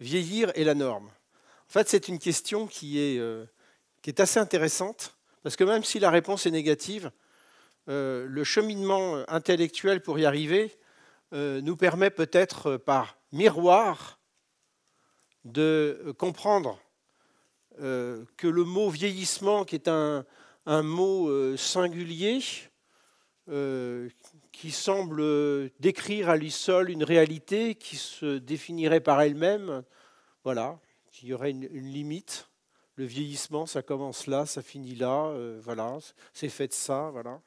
vieillir est la norme. En fait, c'est une question qui est, euh, qui est, assez intéressante, parce que même si la réponse est négative, euh, le cheminement euh, intellectuel pour y arriver nous permet peut-être par miroir de comprendre que le mot vieillissement, qui est un, un mot singulier, qui semble décrire à lui seul une réalité qui se définirait par elle-même. Voilà, qu'il y aurait une, limite. Le vieillissement, ça commence là, ça finit là, euh, voilà, c'est fait de ça, voilà.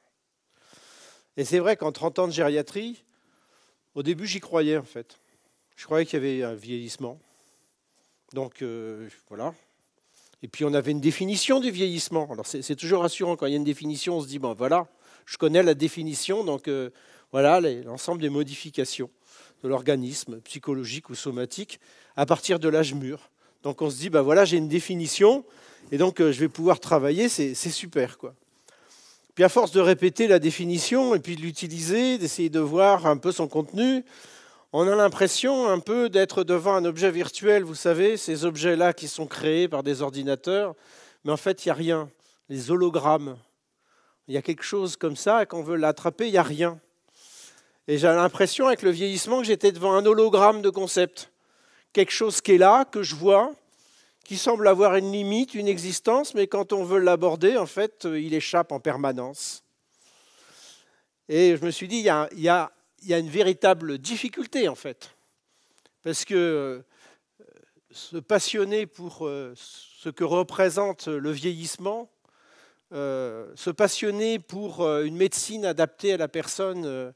Et c'est vrai qu'en 30 ans de gériatrie, au début, j'y croyais en fait. Je croyais qu'il y avait un vieillissement. Donc euh, voilà. Et puis on avait une définition du vieillissement. Alors c'est toujours rassurant quand il y a une définition, on se dit bon, voilà, je connais la définition, donc euh, voilà l'ensemble des modifications de l'organisme, psychologique ou somatique, à partir de l'âge mûr. Donc on se dit, bah voilà, j'ai une définition, et donc euh, je vais pouvoir travailler, c'est super. Quoi. Puis à force de répéter la définition, et puis de l'utiliser, d'essayer de voir un peu son contenu, on a l'impression un peu d'être devant un objet virtuel, vous savez, ces objets-là qui sont créés par des ordinateurs, mais en fait, il n'y a rien. Les hologrammes, il y a quelque chose comme ça, et quand on veut l'attraper, il n'y a rien. Et j'ai l'impression, avec le vieillissement, que j'étais devant un hologramme de concept. Quelque chose qui est là, que je vois, qui semble avoir une limite, une existence, mais quand on veut l'aborder, en fait, euh, il échappe en permanence. Et je me suis dit, il y a, il y a une véritable difficulté, en fait. Parce que euh, se passionner pour euh, ce que représente le vieillissement, euh, se passionner pour euh, une médecine adaptée à la personne euh,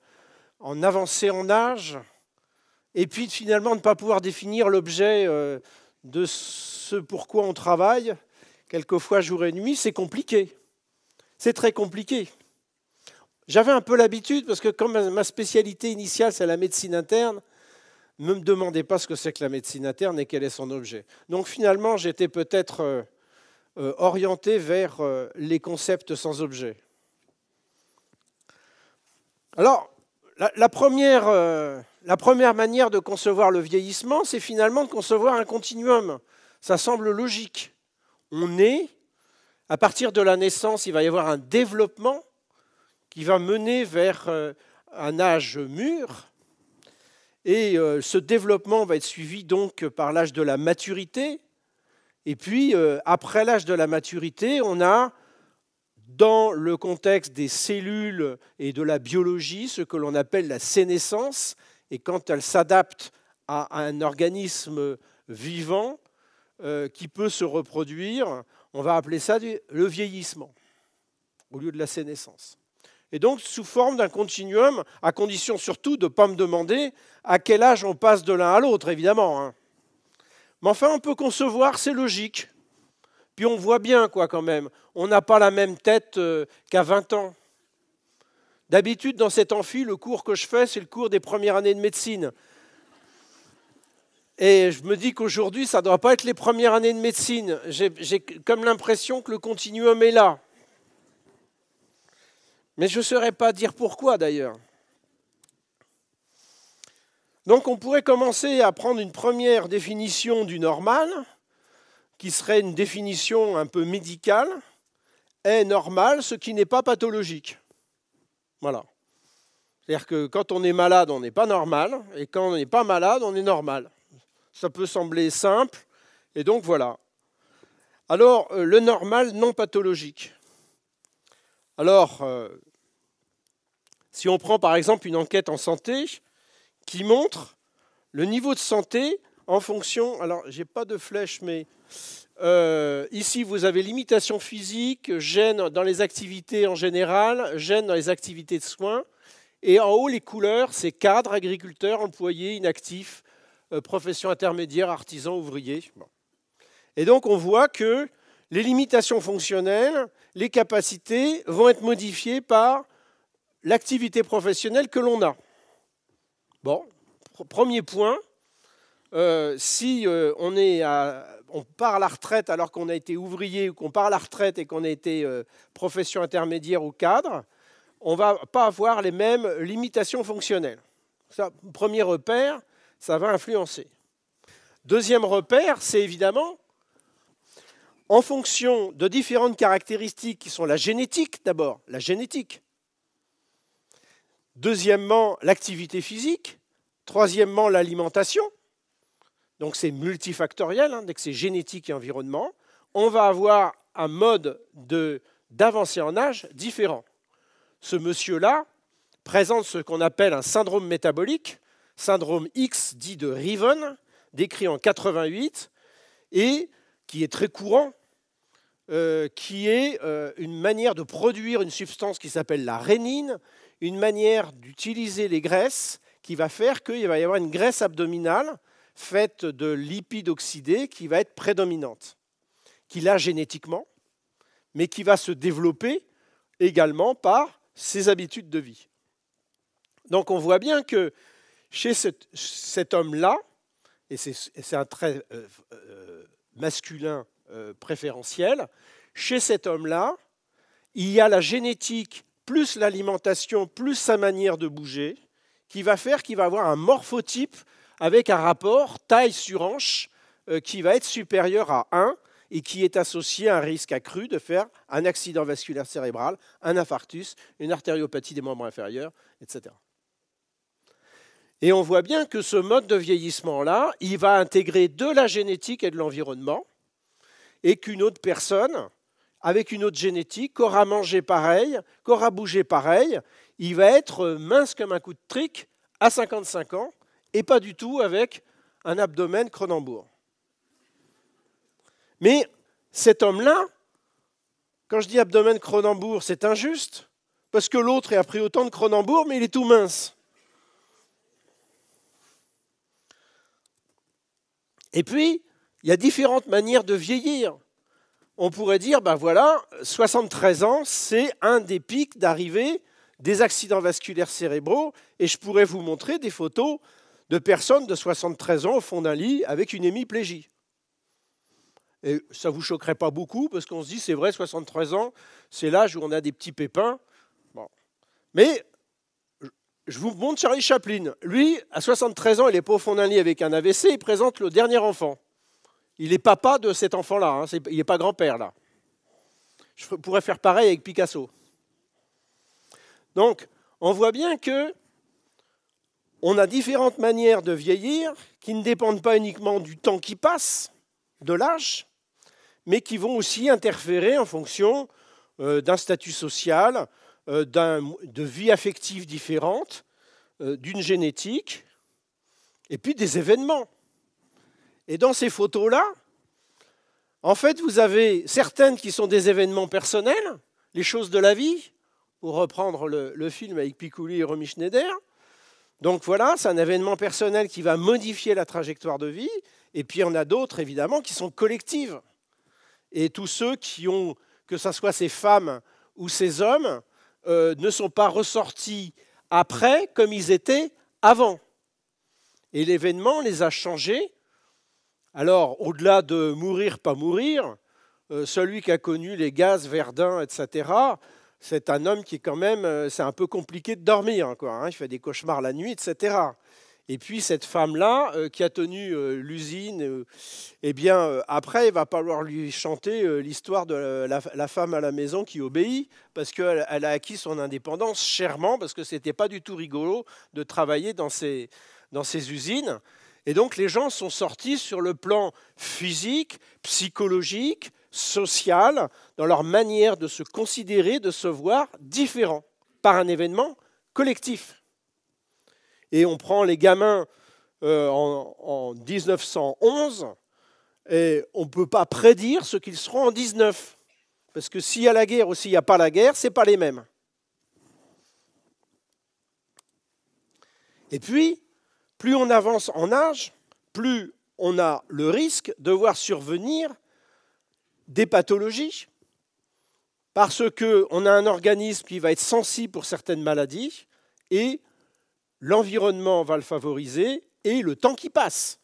en avancée en âge, et puis finalement ne pas pouvoir définir l'objet de ce pourquoi on travaille, quelquefois jour et nuit, c'est compliqué. C'est très compliqué. J'avais un peu l'habitude, parce que comme ma spécialité initiale, c'est la médecine interne, ne me demandez pas ce que c'est que la médecine interne et quel est son objet. Donc finalement, j'étais peut-être euh, orienté vers euh, les concepts sans objet. Alors, la, première, euh, la première manière de concevoir le vieillissement, c'est finalement de concevoir un continuum. Ça semble logique. On est, à partir de la naissance, il va y avoir un développement qui va mener vers un âge mûr. Et ce développement va être suivi donc par l'âge de la maturité, et puis, euh, après l'âge de la maturité, on a, dans le contexte des cellules et de la biologie, ce que l'on appelle la sénescence. Et quand elle s'adapte à un organisme vivant euh, qui peut se reproduire, on va appeler ça le vieillissement au lieu de la sénescence. Et donc, sous forme d'un continuum, à condition surtout de ne pas me demander à quel âge on passe de l'un à l'autre, évidemment. Hein. Mais enfin, on peut concevoir, c'est logique. Puis on voit bien, quoi, quand même. On n'a pas la même tête euh, qu'à 20 ans. D'habitude, dans cet amphi, le cours que je fais, c'est le cours des premières années de médecine. Et je me dis qu'aujourd'hui, ça ne doit pas être les premières années de médecine. J'ai comme l'impression que le continuum est là. Mais je ne saurais pas dire pourquoi d'ailleurs. Donc on pourrait commencer à prendre une première définition du normal, qui serait une définition un peu médicale, est normal ce qui n'est pas pathologique. Voilà. C'est-à-dire que quand on est malade, on n'est pas normal, et quand on n'est pas malade, on est normal. Ça peut sembler simple, et donc voilà. Alors, euh, le normal non pathologique. Alors, euh, si on prend par exemple une enquête en santé, qui montre le niveau de santé en fonction. Alors, j'ai pas de flèche, mais euh, ici, vous avez limitation physique, gêne dans les activités en général, gêne dans les activités de soins. Et en haut, les couleurs, c'est cadre, agriculteur, employé, inactif, euh, profession intermédiaire, artisan, ouvrier. Et donc, on voit que les limitations fonctionnelles, les capacités vont être modifiées par l'activité professionnelle que l'on a. Bon, premier point, euh, si euh, on, est à, part la retraite alors qu'on a été ouvrier ou qu'on part à la retraite et qu'on a été euh, profession intermédiaire ou cadre, on ne va pas avoir les mêmes limitations fonctionnelles. Ça, premier repère, ça va influencer. Deuxième repère, c'est évidemment, en fonction de différentes caractéristiques qui sont la génétique d'abord, la génétique, Deuxièmement, l'activité physique. Troisièmement, l'alimentation. Donc c'est multifactoriel, hein, dès que c'est génétique et environnement. On va avoir un mode d'avancée en âge différent. Ce monsieur-là présente ce qu'on appelle un syndrome métabolique, syndrome X dit de Riven, décrit en 88, et qui est très courant, euh, qui est euh, une manière de produire une substance qui s'appelle la rénine, une manière d'utiliser les graisses qui va faire qu'il va y avoir une graisse abdominale faite de lipides oxydés qui va être prédominante, qu'il a génétiquement, mais qui va se développer également par ses habitudes de vie. Donc on voit bien que chez cet, homme-là, et c'est un trait euh, euh, masculin euh, préférentiel, chez cet homme-là, il y a la génétique plus l'alimentation, plus sa manière de bouger, qui va faire qu'il va avoir un morphotype avec un rapport taille sur hanche euh, qui va être supérieur à 1 et qui est associé à un risque accru de faire un accident vasculaire cérébral, un infarctus, une artériopathie des membres inférieurs, etc. Et on voit bien que ce mode de vieillissement-là, il va intégrer de la génétique et de l'environnement, et qu'une autre personne, avec une autre génétique, qu'aura mangé pareil, qu'aura bougé pareil, il va être mince comme un coup de trick à 55 ans et pas du tout avec un abdomen Cronenbourg. Mais cet homme-là, quand je dis abdomen Cronenbourg, c'est injuste, parce que l'autre a pris autant de Cronenbourg, mais il est tout mince. Et puis, il y a différentes manières de vieillir on pourrait dire, ben voilà, 73 ans, c'est un des pics d'arrivée des accidents vasculaires cérébraux, et je pourrais vous montrer des photos de personnes de 73 ans au fond d'un lit avec une hémiplégie. Et ça ne vous choquerait pas beaucoup, parce qu'on se dit, c'est vrai, 73 ans, c'est l'âge où on a des petits pépins. Mais je vous montre Charlie Chaplin. Lui, à 73 ans, il est pas au fond d'un lit avec un AVC, il présente le dernier enfant. Il est papa de cet enfant-là, hein, il n'est pas grand-père là. Je pourrais faire pareil avec Picasso. Donc, on voit bien que on a différentes manières de vieillir qui ne dépendent pas uniquement du temps qui passe, de l'âge, mais qui vont aussi interférer en fonction euh, d'un statut social, euh, de vie affective différente, euh, d'une génétique, et puis des événements. Et dans ces photos-là, en fait, vous avez certaines qui sont des événements personnels, les choses de la vie, pour reprendre le, film avec Picouli et Romy Schneider. Donc voilà, c'est un événement personnel qui va modifier la trajectoire de vie. Et puis il y en a d'autres, évidemment, qui sont collectives. Et tous ceux qui ont, que ce soit ces femmes ou ces hommes, euh, ne sont pas ressortis après comme ils étaient avant. Et l'événement les a changés alors, au-delà de mourir, pas mourir, euh, celui qui a connu les gaz, Verdun, etc., c'est un homme qui, quand même, euh, c'est un peu compliqué de dormir. Hein, hein. il fait des cauchemars la nuit, etc. Et puis cette femme-là, euh, qui a tenu l'usine, eh bien, après, il va falloir lui chanter l'histoire de la, femme à la maison qui obéit, parce qu'elle a acquis son indépendance chèrement, parce que ce n'était pas du tout rigolo de travailler dans ces, dans ces usines. Et donc les gens sont sortis sur le plan physique, psychologique, social, dans leur manière de se considérer, de se voir différents par un événement collectif. Et on prend les gamins euh, en, en, 1911 et on ne peut pas prédire ce qu'ils seront en 19. Parce que s'il y a la guerre ou s'il n'y a pas la guerre, ce n'est pas les mêmes. Et puis, plus on avance en âge, plus on a le risque de voir survenir des pathologies, parce qu'on a un organisme qui va être sensible pour certaines maladies, et l'environnement va le favoriser, et le temps qui passe,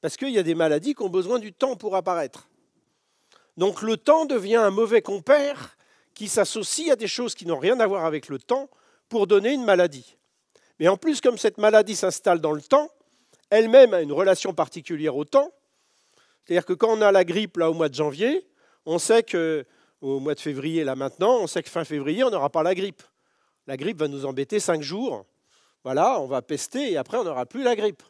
parce qu'il y a des maladies qui ont besoin du temps pour apparaître. Donc le temps devient un mauvais compère qui s'associe à des choses qui n'ont rien à voir avec le temps pour donner une maladie. Et en plus, comme cette maladie s'installe dans le temps, elle-même a une relation particulière au temps. C'est-à-dire que quand on a la grippe là au mois de janvier, on sait que au mois de février là maintenant, on sait que fin février, on n'aura pas la grippe. La grippe va nous embêter cinq jours. Voilà, on va pester et après on n'aura plus la grippe.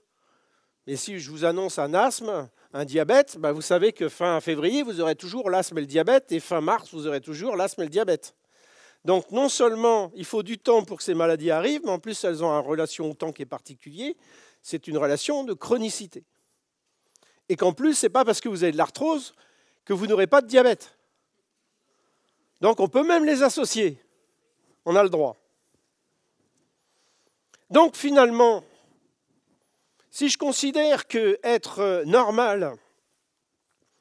Mais si je vous annonce un asthme, un diabète, bah, vous savez que fin février, vous aurez toujours l'asthme et le diabète, et fin mars, vous aurez toujours l'asthme et le diabète. Donc non seulement il faut du temps pour que ces maladies arrivent, mais en plus elles ont une relation au temps qui est particulier, c'est une relation de chronicité. Et qu'en plus, ce n'est pas parce que vous avez de l'arthrose que vous n'aurez pas de diabète. Donc on peut même les associer. On a le droit. Donc finalement, si je considère que être euh, normal,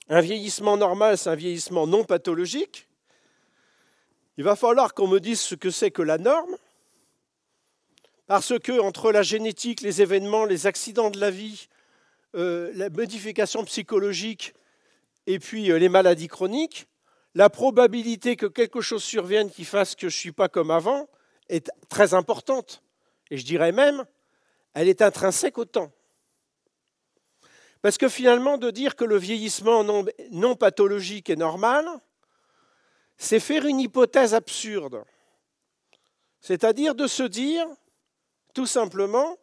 un vieillissement normal, c'est un vieillissement non pathologique, il va falloir qu'on me dise ce que c'est que la norme, parce que entre la génétique, les événements, les accidents de la vie, euh, la modification psychologique et puis euh, les maladies chroniques, la probabilité que quelque chose survienne qui fasse que je ne suis pas comme avant est très importante. Et je dirais même, elle est intrinsèque au temps. Parce que finalement, de dire que le vieillissement non pathologique est normal, c'est faire une hypothèse absurde. C'est-à-dire de se dire, tout simplement,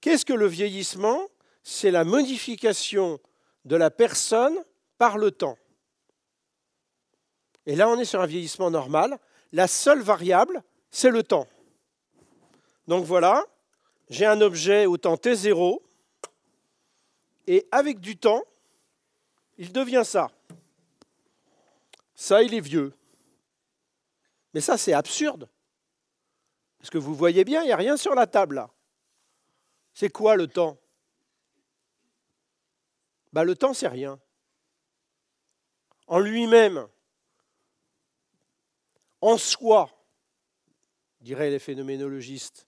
qu'est-ce que le vieillissement C'est la modification de la personne par le temps. Et là, on est sur un vieillissement normal. La seule variable, c'est le temps. Donc voilà, j'ai un objet au temps T0, et avec du temps, il devient ça. Ça, il est vieux. Mais ça, c'est absurde. Parce que vous voyez bien, il n'y a rien sur la table là. C'est quoi le temps ben, Le temps, c'est rien. En lui-même, en soi, diraient les phénoménologistes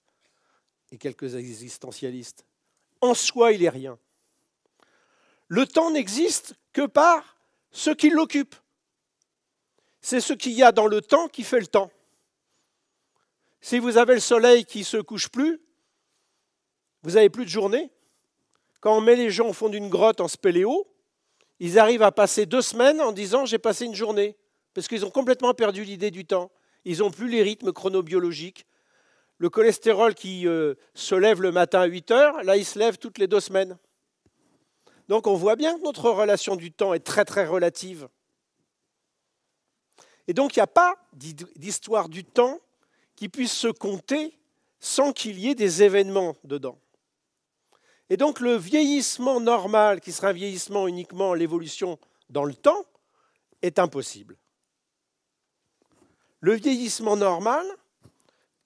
et quelques existentialistes, en soi, il est rien. Le temps n'existe que par ce qui l'occupe c'est ce qu'il y a dans le temps qui fait le temps. Si vous avez le soleil qui ne se couche plus, vous n'avez plus de journée. Quand on met les gens au fond d'une grotte en spéléo, ils arrivent à passer deux semaines en disant j'ai passé une journée, parce qu'ils ont complètement perdu l'idée du temps. Ils n'ont plus les rythmes chronobiologiques. Le cholestérol qui euh, se lève le matin à 8 heures, là, il se lève toutes les deux semaines. Donc on voit bien que notre relation du temps est très très relative. Et donc, il n'y a pas d'histoire du temps qui puisse se compter sans qu'il y ait des événements dedans. Et donc, le vieillissement normal, qui sera un vieillissement uniquement l'évolution dans le temps, est impossible. Le vieillissement normal,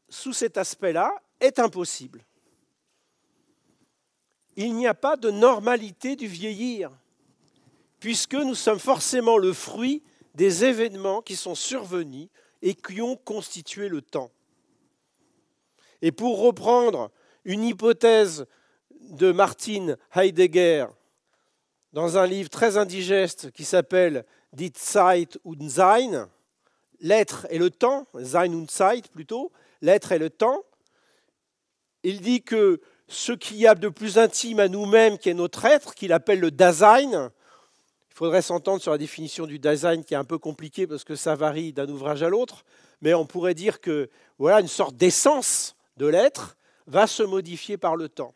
sous cet aspect-là, est impossible. Il n'y a pas de normalité du vieillir, puisque nous sommes forcément le fruit des événements qui sont survenus et qui ont constitué le temps. Et pour reprendre une hypothèse de Martin Heidegger dans un livre très indigeste qui s'appelle Die Zeit und Sein, l'être et le temps, Sein und Zeit plutôt, l'être et le temps, il dit que ce qu'il y a de plus intime à nous-mêmes, qui est notre être, qu'il appelle le Dasein, il faudrait s'entendre sur la définition du design qui est un peu compliquée parce que ça varie d'un ouvrage à l'autre, mais on pourrait dire que voilà une sorte d'essence de l'être va se modifier par le temps.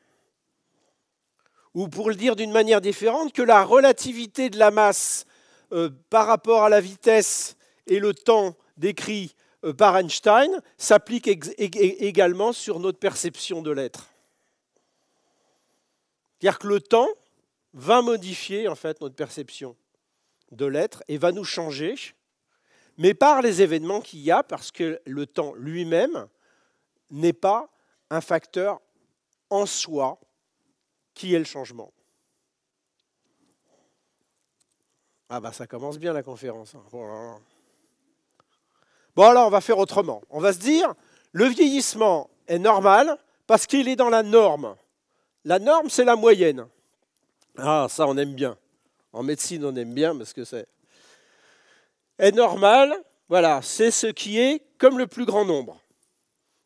Ou pour le dire d'une manière différente, que la relativité de la masse euh, par rapport à la vitesse et le temps décrit euh, par Einstein s'applique également sur notre perception de l'être. C'est-à-dire que le temps va modifier en fait notre perception de l'être et va nous changer, mais par les événements qu'il y a, parce que le temps lui-même n'est pas un facteur en soi qui est le changement. Ah bah ça commence bien la conférence. Hein. Bon alors on va faire autrement. On va se dire, le vieillissement est normal parce qu'il est dans la norme. La norme, c'est la moyenne. Ah, ça, on aime bien. En médecine, on aime bien parce que c'est. Est normal, voilà, c'est ce qui est comme le plus grand nombre.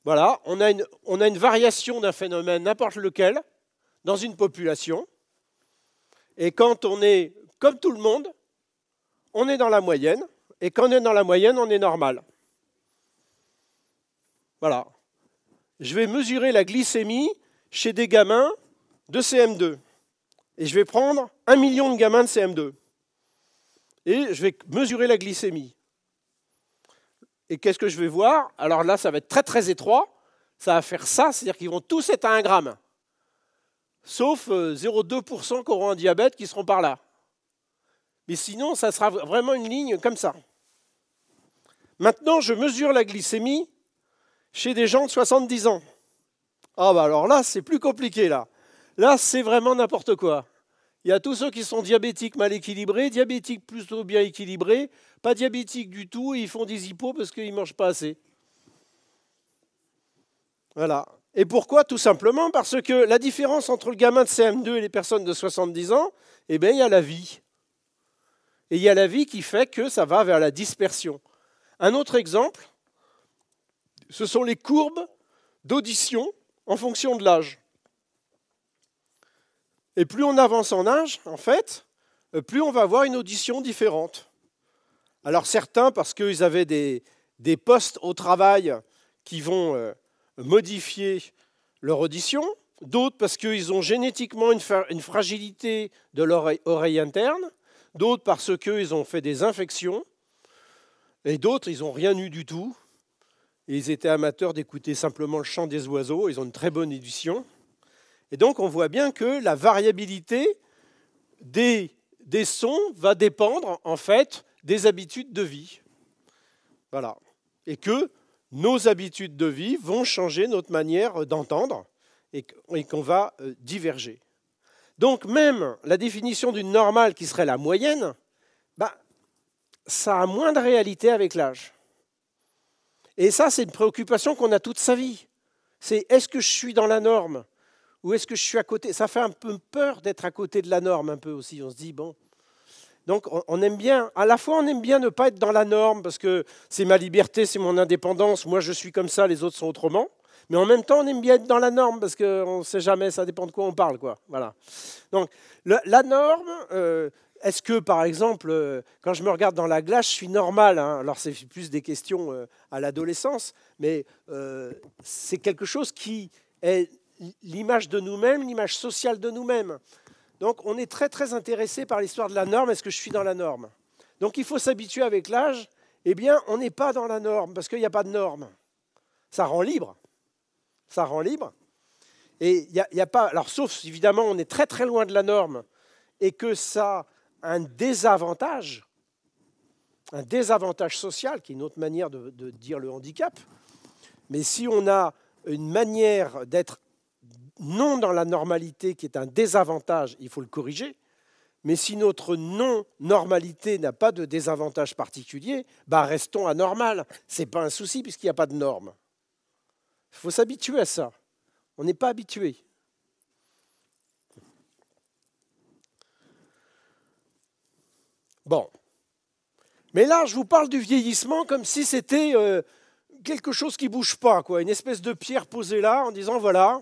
Voilà, on a une, on a une variation d'un phénomène, n'importe lequel, dans une population. Et quand on est comme tout le monde, on est dans la moyenne. Et quand on est dans la moyenne, on est normal. Voilà. Je vais mesurer la glycémie chez des gamins de CM2 et je vais prendre un million de gamins de CM2 et je vais mesurer la glycémie. Et qu'est-ce que je vais voir Alors là, ça va être très très étroit. Ça va faire ça, c'est-à-dire qu'ils vont tous être à 1 gramme. Sauf 0,2% euh, qui auront un diabète qui seront par là. Mais sinon, ça sera vraiment une ligne comme ça. Maintenant, je mesure la glycémie chez des gens de 70 ans. Ah bah alors là, c'est plus compliqué là. Là, c'est vraiment n'importe quoi. Il y a tous ceux qui sont diabétiques mal équilibrés, diabétiques plutôt bien équilibrés, pas diabétiques du tout, et ils font des hippos parce qu'ils ne mangent pas assez. Voilà. Et pourquoi Tout simplement parce que la différence entre le gamin de CM2 et les personnes de 70 ans, eh bien, il y a la vie. Et il y a la vie qui fait que ça va vers la dispersion. Un autre exemple, ce sont les courbes d'audition en fonction de l'âge. Et plus on avance en âge, en fait, euh, plus on va avoir une audition différente. Alors certains, parce qu'ils avaient des, postes au travail qui vont euh, modifier leur audition, d'autres parce qu'ils ont génétiquement une, fragilité de l'oreille oreille interne, d'autres parce qu'ils ont fait des infections, et d'autres, ils n'ont rien eu du tout. Ils étaient amateurs d'écouter simplement le chant des oiseaux, ils ont une très bonne édition. Et donc on voit bien que la variabilité des, sons va dépendre en fait des habitudes de vie. Voilà. Et que nos habitudes de vie vont changer notre manière d'entendre et qu'on va euh, diverger. Donc même la définition d'une normale qui serait la moyenne, bah, ça a moins de réalité avec l'âge. Et ça, c'est une préoccupation qu'on a toute sa vie. C'est est-ce que je suis dans la norme ou est-ce que je suis à côté Ça fait un peu peur d'être à côté de la norme, un peu aussi. On se dit, bon. Donc, on aime bien, à la fois, on aime bien ne pas être dans la norme, parce que c'est ma liberté, c'est mon indépendance, moi je suis comme ça, les autres sont autrement. Mais en même temps, on aime bien être dans la norme, parce qu'on ne sait jamais, ça dépend de quoi on parle. Quoi. Voilà. Donc, la norme, euh, est-ce que, par exemple, euh, quand je me regarde dans la glace, je suis normal hein? Alors, c'est plus des questions euh, à l'adolescence, mais c'est quelque chose qui est l'image de nous-mêmes, l'image sociale de nous-mêmes. Donc on est très très intéressé par l'histoire de la norme, est-ce que je suis dans la norme Donc il faut s'habituer avec l'âge, eh bien on n'est pas dans la norme, parce qu'il n'y a pas de norme. Ça rend libre. Ça rend libre. Et il n'y a, pas. Alors, sauf évidemment, on est très très loin de la norme et que ça a un désavantage, un désavantage social, qui est une autre manière de dire le handicap. Mais si on a une manière d'être non dans la normalité qui est un désavantage, il faut le corriger. Mais si notre non-normalité n'a pas de désavantage particulier, bah restons anormal. Ce n'est pas un souci puisqu'il n'y a pas de norme. Il faut s'habituer à ça. On n'est pas habitué. Bon. Mais là, je vous parle du vieillissement comme si c'était euh, quelque chose qui ne bouge pas, quoi. Une espèce de pierre posée là en disant voilà,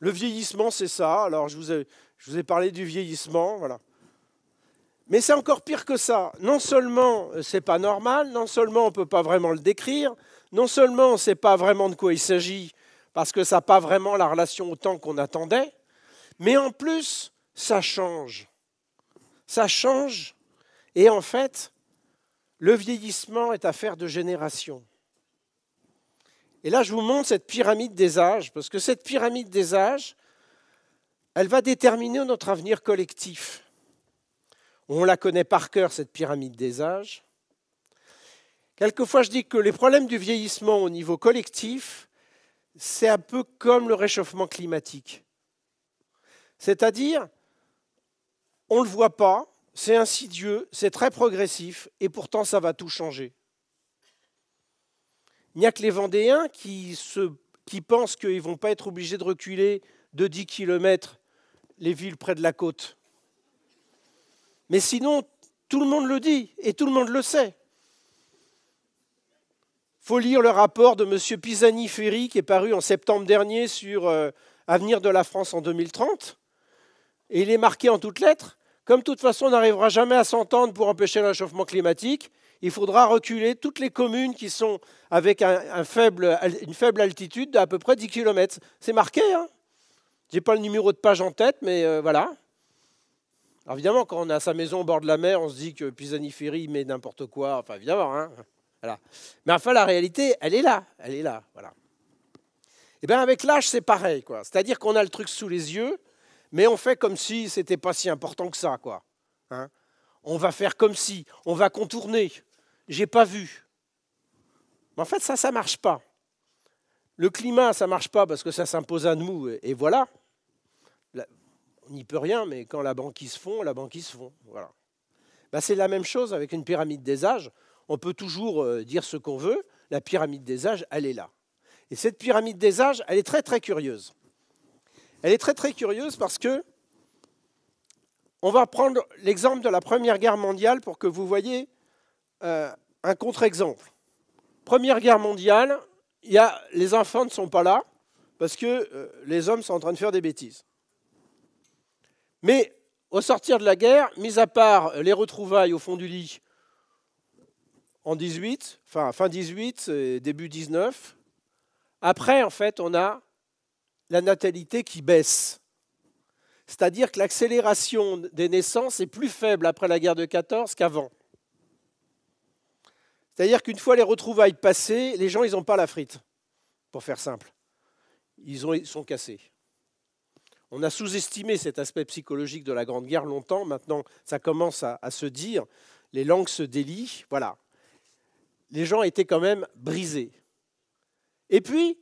le vieillissement, c'est ça. Alors, je vous, ai, je vous ai parlé du vieillissement, voilà. Mais c'est encore pire que ça. Non seulement euh, c'est pas normal, non seulement on ne peut pas vraiment le décrire, non seulement on ne sait pas vraiment de quoi il s'agit, parce que ça n'a pas vraiment la relation au temps qu'on attendait, mais en plus, ça change. Ça change, et en fait, le vieillissement est affaire de génération. Et là, je vous montre cette pyramide des âges, parce que cette pyramide des âges, elle va déterminer notre avenir collectif. On la connaît par cœur, cette pyramide des âges. Quelquefois, je dis que les problèmes du vieillissement au niveau collectif, c'est un peu comme le réchauffement climatique. C'est-à-dire, on ne le voit pas, c'est insidieux, c'est très progressif, et pourtant ça va tout changer. Il n'y a que les Vendéens qui, pensent qu'ils ne vont pas être obligés de reculer de 10 km les villes près de la côte. Mais sinon, tout le monde le dit et tout le monde le sait. Il faut lire le rapport de M. Pisani-Ferry qui est paru en septembre dernier sur euh, Avenir de la France en 2030. Et il est marqué en toutes lettres. Comme de toute façon, on n'arrivera jamais à s'entendre pour empêcher le réchauffement climatique, il faudra reculer toutes les communes qui sont avec une faible altitude d'à peu près 10 km. C'est marqué. Hein Je n'ai pas le numéro de page en tête, mais euh, voilà. Alors évidemment, quand on a sa maison au bord de la mer, on se dit que pisani met n'importe quoi. Enfin, évidemment. Hein Mais enfin, la réalité, elle est là. Elle est là. Voilà. Et eh bien avec l'âge, c'est pareil. quoi. C'est-à-dire qu'on a le truc sous les yeux, mais on fait comme si c'était pas si important que ça. quoi. Hein. on va faire comme si, on va contourner, j'ai pas vu. Mais en fait, ça, ça marche pas. Le climat, ça marche pas parce que ça s'impose à nous, et voilà. On n'y peut rien, mais quand la banquise fond, la banquise fond. Voilà. Bah, c'est la même chose avec une pyramide des âges. On peut toujours euh, dire ce qu'on veut. La pyramide des âges, elle est là. Et cette pyramide des âges, elle est très très curieuse. Elle est très très curieuse parce que on va prendre l'exemple de la Première Guerre mondiale pour que vous voyez euh, un contre-exemple. Première guerre mondiale, les enfants ne sont pas là parce que euh, les hommes sont en train de faire des bêtises. Mais au sortir de la guerre, mis à part euh, les retrouvailles au fond du lit en 18, enfin fin 18, début 19, après, en fait, on a la natalité qui baisse. C'est-à-dire que l'accélération des naissances est plus faible après la guerre de 14 qu'avant. C'est-à-dire qu'une fois les retrouvailles passées, les gens, ils n'ont pas la frite, pour faire simple. Ils, sont cassés. On a sous-estimé cet aspect psychologique de la Grande Guerre longtemps. Maintenant, ça commence à, à se dire. Les langues se délient. Voilà. Les gens étaient quand même brisés. Et puis,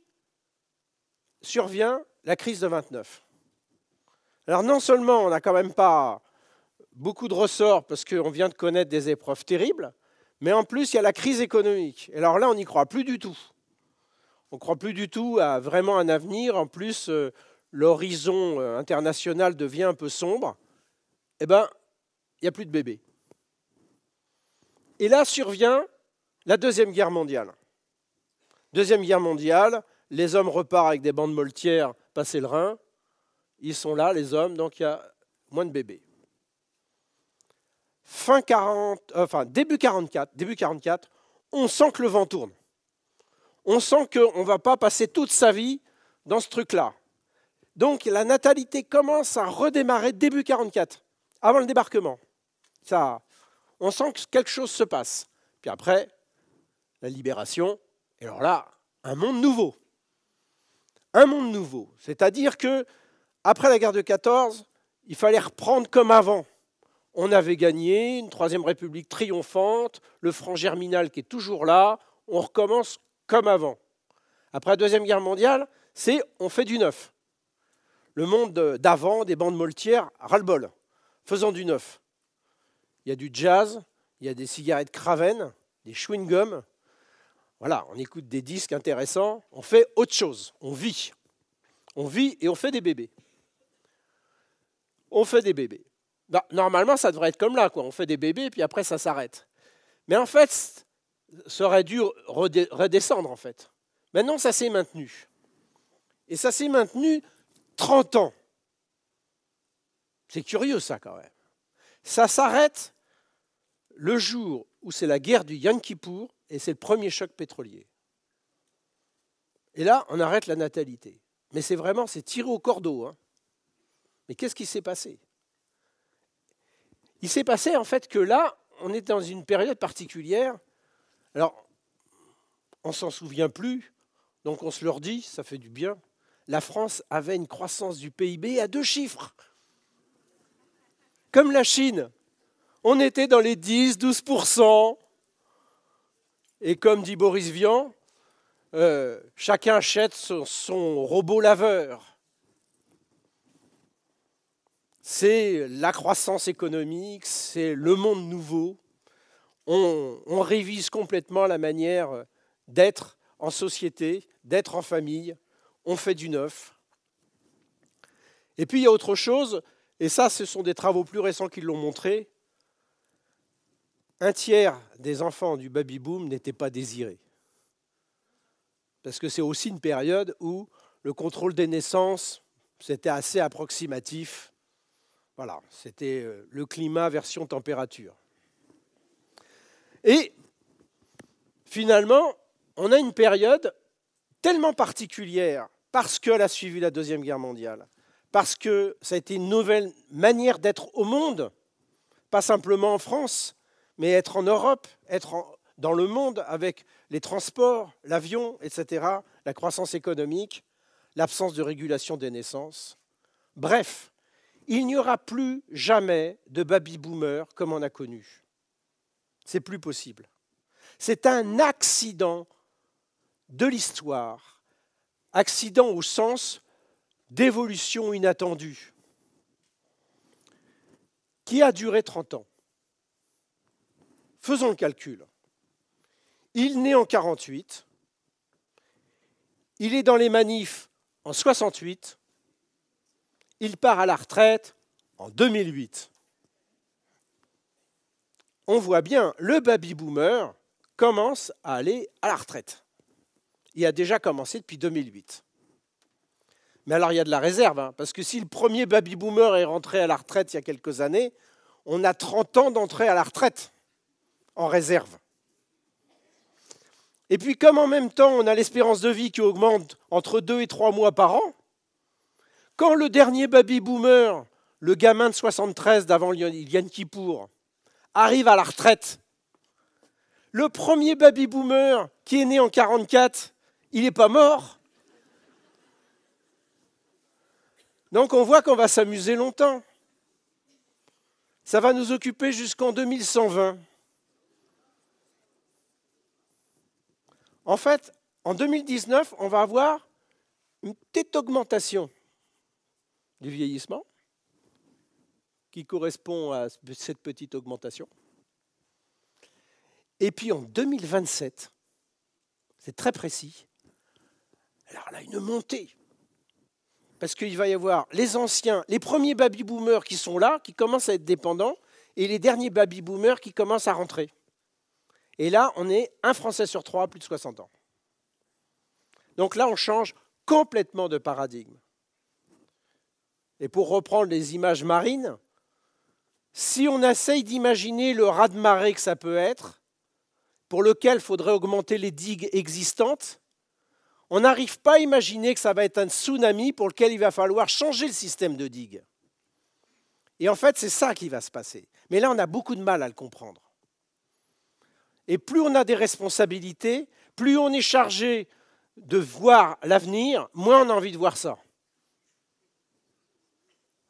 survient la crise de 29. Alors non seulement on n'a quand même pas beaucoup de ressorts parce qu'on vient de connaître des épreuves terribles, mais en plus, il y a la crise économique. Et alors là, on n'y croit plus du tout. On ne croit plus du tout à vraiment un avenir. En plus, euh, l'horizon euh, international devient un peu sombre. Eh bien, il n'y a plus de bébés. Et là survient la Deuxième Guerre mondiale. Deuxième Guerre mondiale, les hommes repartent avec des bandes moltières passer le Rhin. Ils sont là, les hommes, donc il y a moins de bébés fin 40, euh, enfin début 44, début on sent que le vent tourne. On sent qu'on ne va pas passer toute sa vie dans ce truc-là. Donc la natalité commence à redémarrer début 44, avant le débarquement. Ça, on sent que quelque chose se passe. Puis après, la libération, et alors là, un monde nouveau. Un monde nouveau. C'est-à-dire que, après la guerre de 14, il fallait reprendre comme avant on avait gagné, une Troisième République triomphante, le franc germinal qui est toujours là, on recommence comme avant. Après la Deuxième Guerre mondiale, c'est on fait du neuf. Le monde d'avant, des bandes moltières, ras-le-bol, faisant du neuf. Il y a du jazz, il y a des cigarettes Craven, des chewing-gums. Voilà, on écoute des disques intéressants, on fait autre chose, on vit. On vit et on fait des bébés. On fait des bébés. Bah, normalement, ça devrait être comme là, quoi. On fait des bébés, puis après, ça s'arrête. Mais en fait, ça aurait dû redescendre, en fait. Maintenant, ça s'est maintenu. Et ça s'est maintenu 30 ans. C'est curieux, ça, quand même. Ça s'arrête le jour où c'est la guerre du Yom Kippour et c'est le premier choc pétrolier. Et là, on arrête la natalité. Mais c'est vraiment, c'est tiré au cordeau. Hein. Mais qu'est-ce qui s'est passé il s'est passé en fait que là, on est dans une période particulière. Alors, on s'en souvient plus, donc on se le dit, ça fait du bien. La France avait une croissance du PIB à deux chiffres. Comme la Chine, on était dans les 10-12%. Et comme dit Boris Vian, euh, chacun achète son robot laveur c'est la croissance économique, c'est le monde nouveau. On, révise complètement la manière d'être en société, d'être en famille. On fait du neuf. Et puis il y a autre chose, et ça ce sont des travaux plus récents qui l'ont montré, un tiers des enfants du baby-boom n'étaient pas désirés. Parce que c'est aussi une période où le contrôle des naissances, c'était assez approximatif. Voilà, c'était euh, le climat version température. Et finalement, on a une période tellement particulière parce qu'elle a suivi la Deuxième Guerre mondiale, parce que ça a été une nouvelle manière d'être au monde, pas simplement en France, mais être en Europe, être dans le monde avec les transports, l'avion, etc., la croissance économique, l'absence de régulation des naissances. Bref, il n'y aura plus jamais de baby-boomer comme on a connu. C'est plus possible. C'est un accident de l'histoire, accident au sens d'évolution inattendue, qui a duré 30 ans. Faisons le calcul. Il naît en 48, il est dans les manifs en 68, il part à la retraite en 2008. On voit bien, le baby-boomer commence à aller à la retraite. Il a déjà commencé depuis 2008. Mais alors il y a de la réserve, hein, parce que si le premier baby-boomer est rentré à la retraite il y a quelques années, on a 30 ans d'entrée à la retraite en réserve. Et puis comme en même temps on a l'espérance de vie qui augmente entre 2 et 3 mois par an, quand le dernier baby-boomer, le gamin de 73 d'avant Yann Kippour, arrive à la retraite, le premier baby-boomer qui est né en 44, il n'est pas mort. Donc on voit qu'on va s'amuser longtemps. Ça va nous occuper jusqu'en 2120. En fait, en 2019, on va avoir une petite augmentation du vieillissement, qui correspond à cette petite augmentation. Et puis en 2027, c'est très précis, alors là, une montée. Parce qu'il va y avoir les anciens, les premiers baby-boomers qui sont là, qui commencent à être dépendants, et les derniers baby-boomers qui commencent à rentrer. Et là, on est un Français sur trois plus de 60 ans. Donc là, on change complètement de paradigme. Et pour reprendre les images marines, si on essaye d'imaginer le raz-de-marée que ça peut être, pour lequel il faudrait augmenter les digues existantes, on n'arrive pas à imaginer que ça va être un tsunami pour lequel il va falloir changer le système de digues. Et en fait, c'est ça qui va se passer. Mais là, on a beaucoup de mal à le comprendre. Et plus on a des responsabilités, plus on est chargé de voir l'avenir, moins on a envie de voir ça.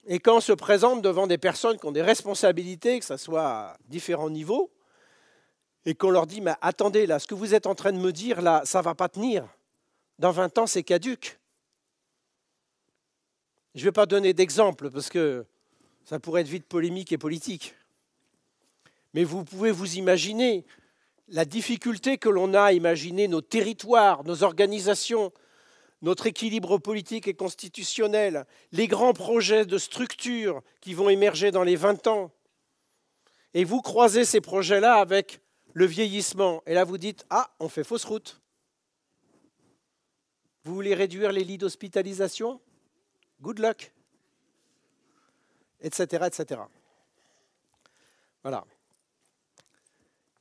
Et quand on se présente devant des personnes qui ont des responsabilités, que ce soit à différents niveaux, et qu'on leur dit, mais attendez, là, ce que vous êtes en train de me dire, là, ça ne va pas tenir. Dans 20 ans, c'est caduque. Je ne vais pas donner d'exemple parce que ça pourrait être vite polémique et politique. Mais vous pouvez vous imaginer la difficulté que l'on a à imaginer nos territoires, nos organisations, notre équilibre politique et constitutionnel, les grands projets de structure qui vont émerger dans les 20 ans. Et vous croisez ces projets-là avec le vieillissement. Et là, vous dites, ah, on fait fausse route. Vous voulez réduire les lits d'hospitalisation Good luck. Etc. etc. Voilà.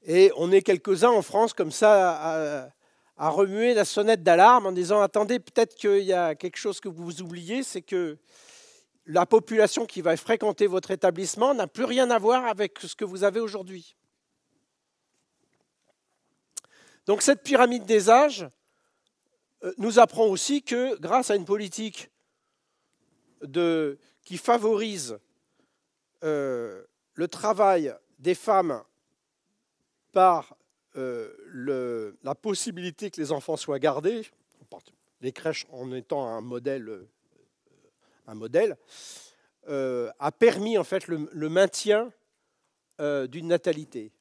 Et on est quelques-uns en France comme ça à, à remuer la sonnette d'alarme en disant attendez, peut-être qu'il y a quelque chose que vous oubliez, c'est que la population qui va fréquenter votre établissement n'a plus rien à voir avec ce que vous avez aujourd'hui. Donc cette pyramide des âges euh, nous apprend aussi que grâce à une politique de, qui favorise euh, le travail des femmes par euh, la possibilité que les enfants soient gardés, les crèches en étant un modèle, euh, un modèle euh, a permis en fait le, maintien d'une natalité.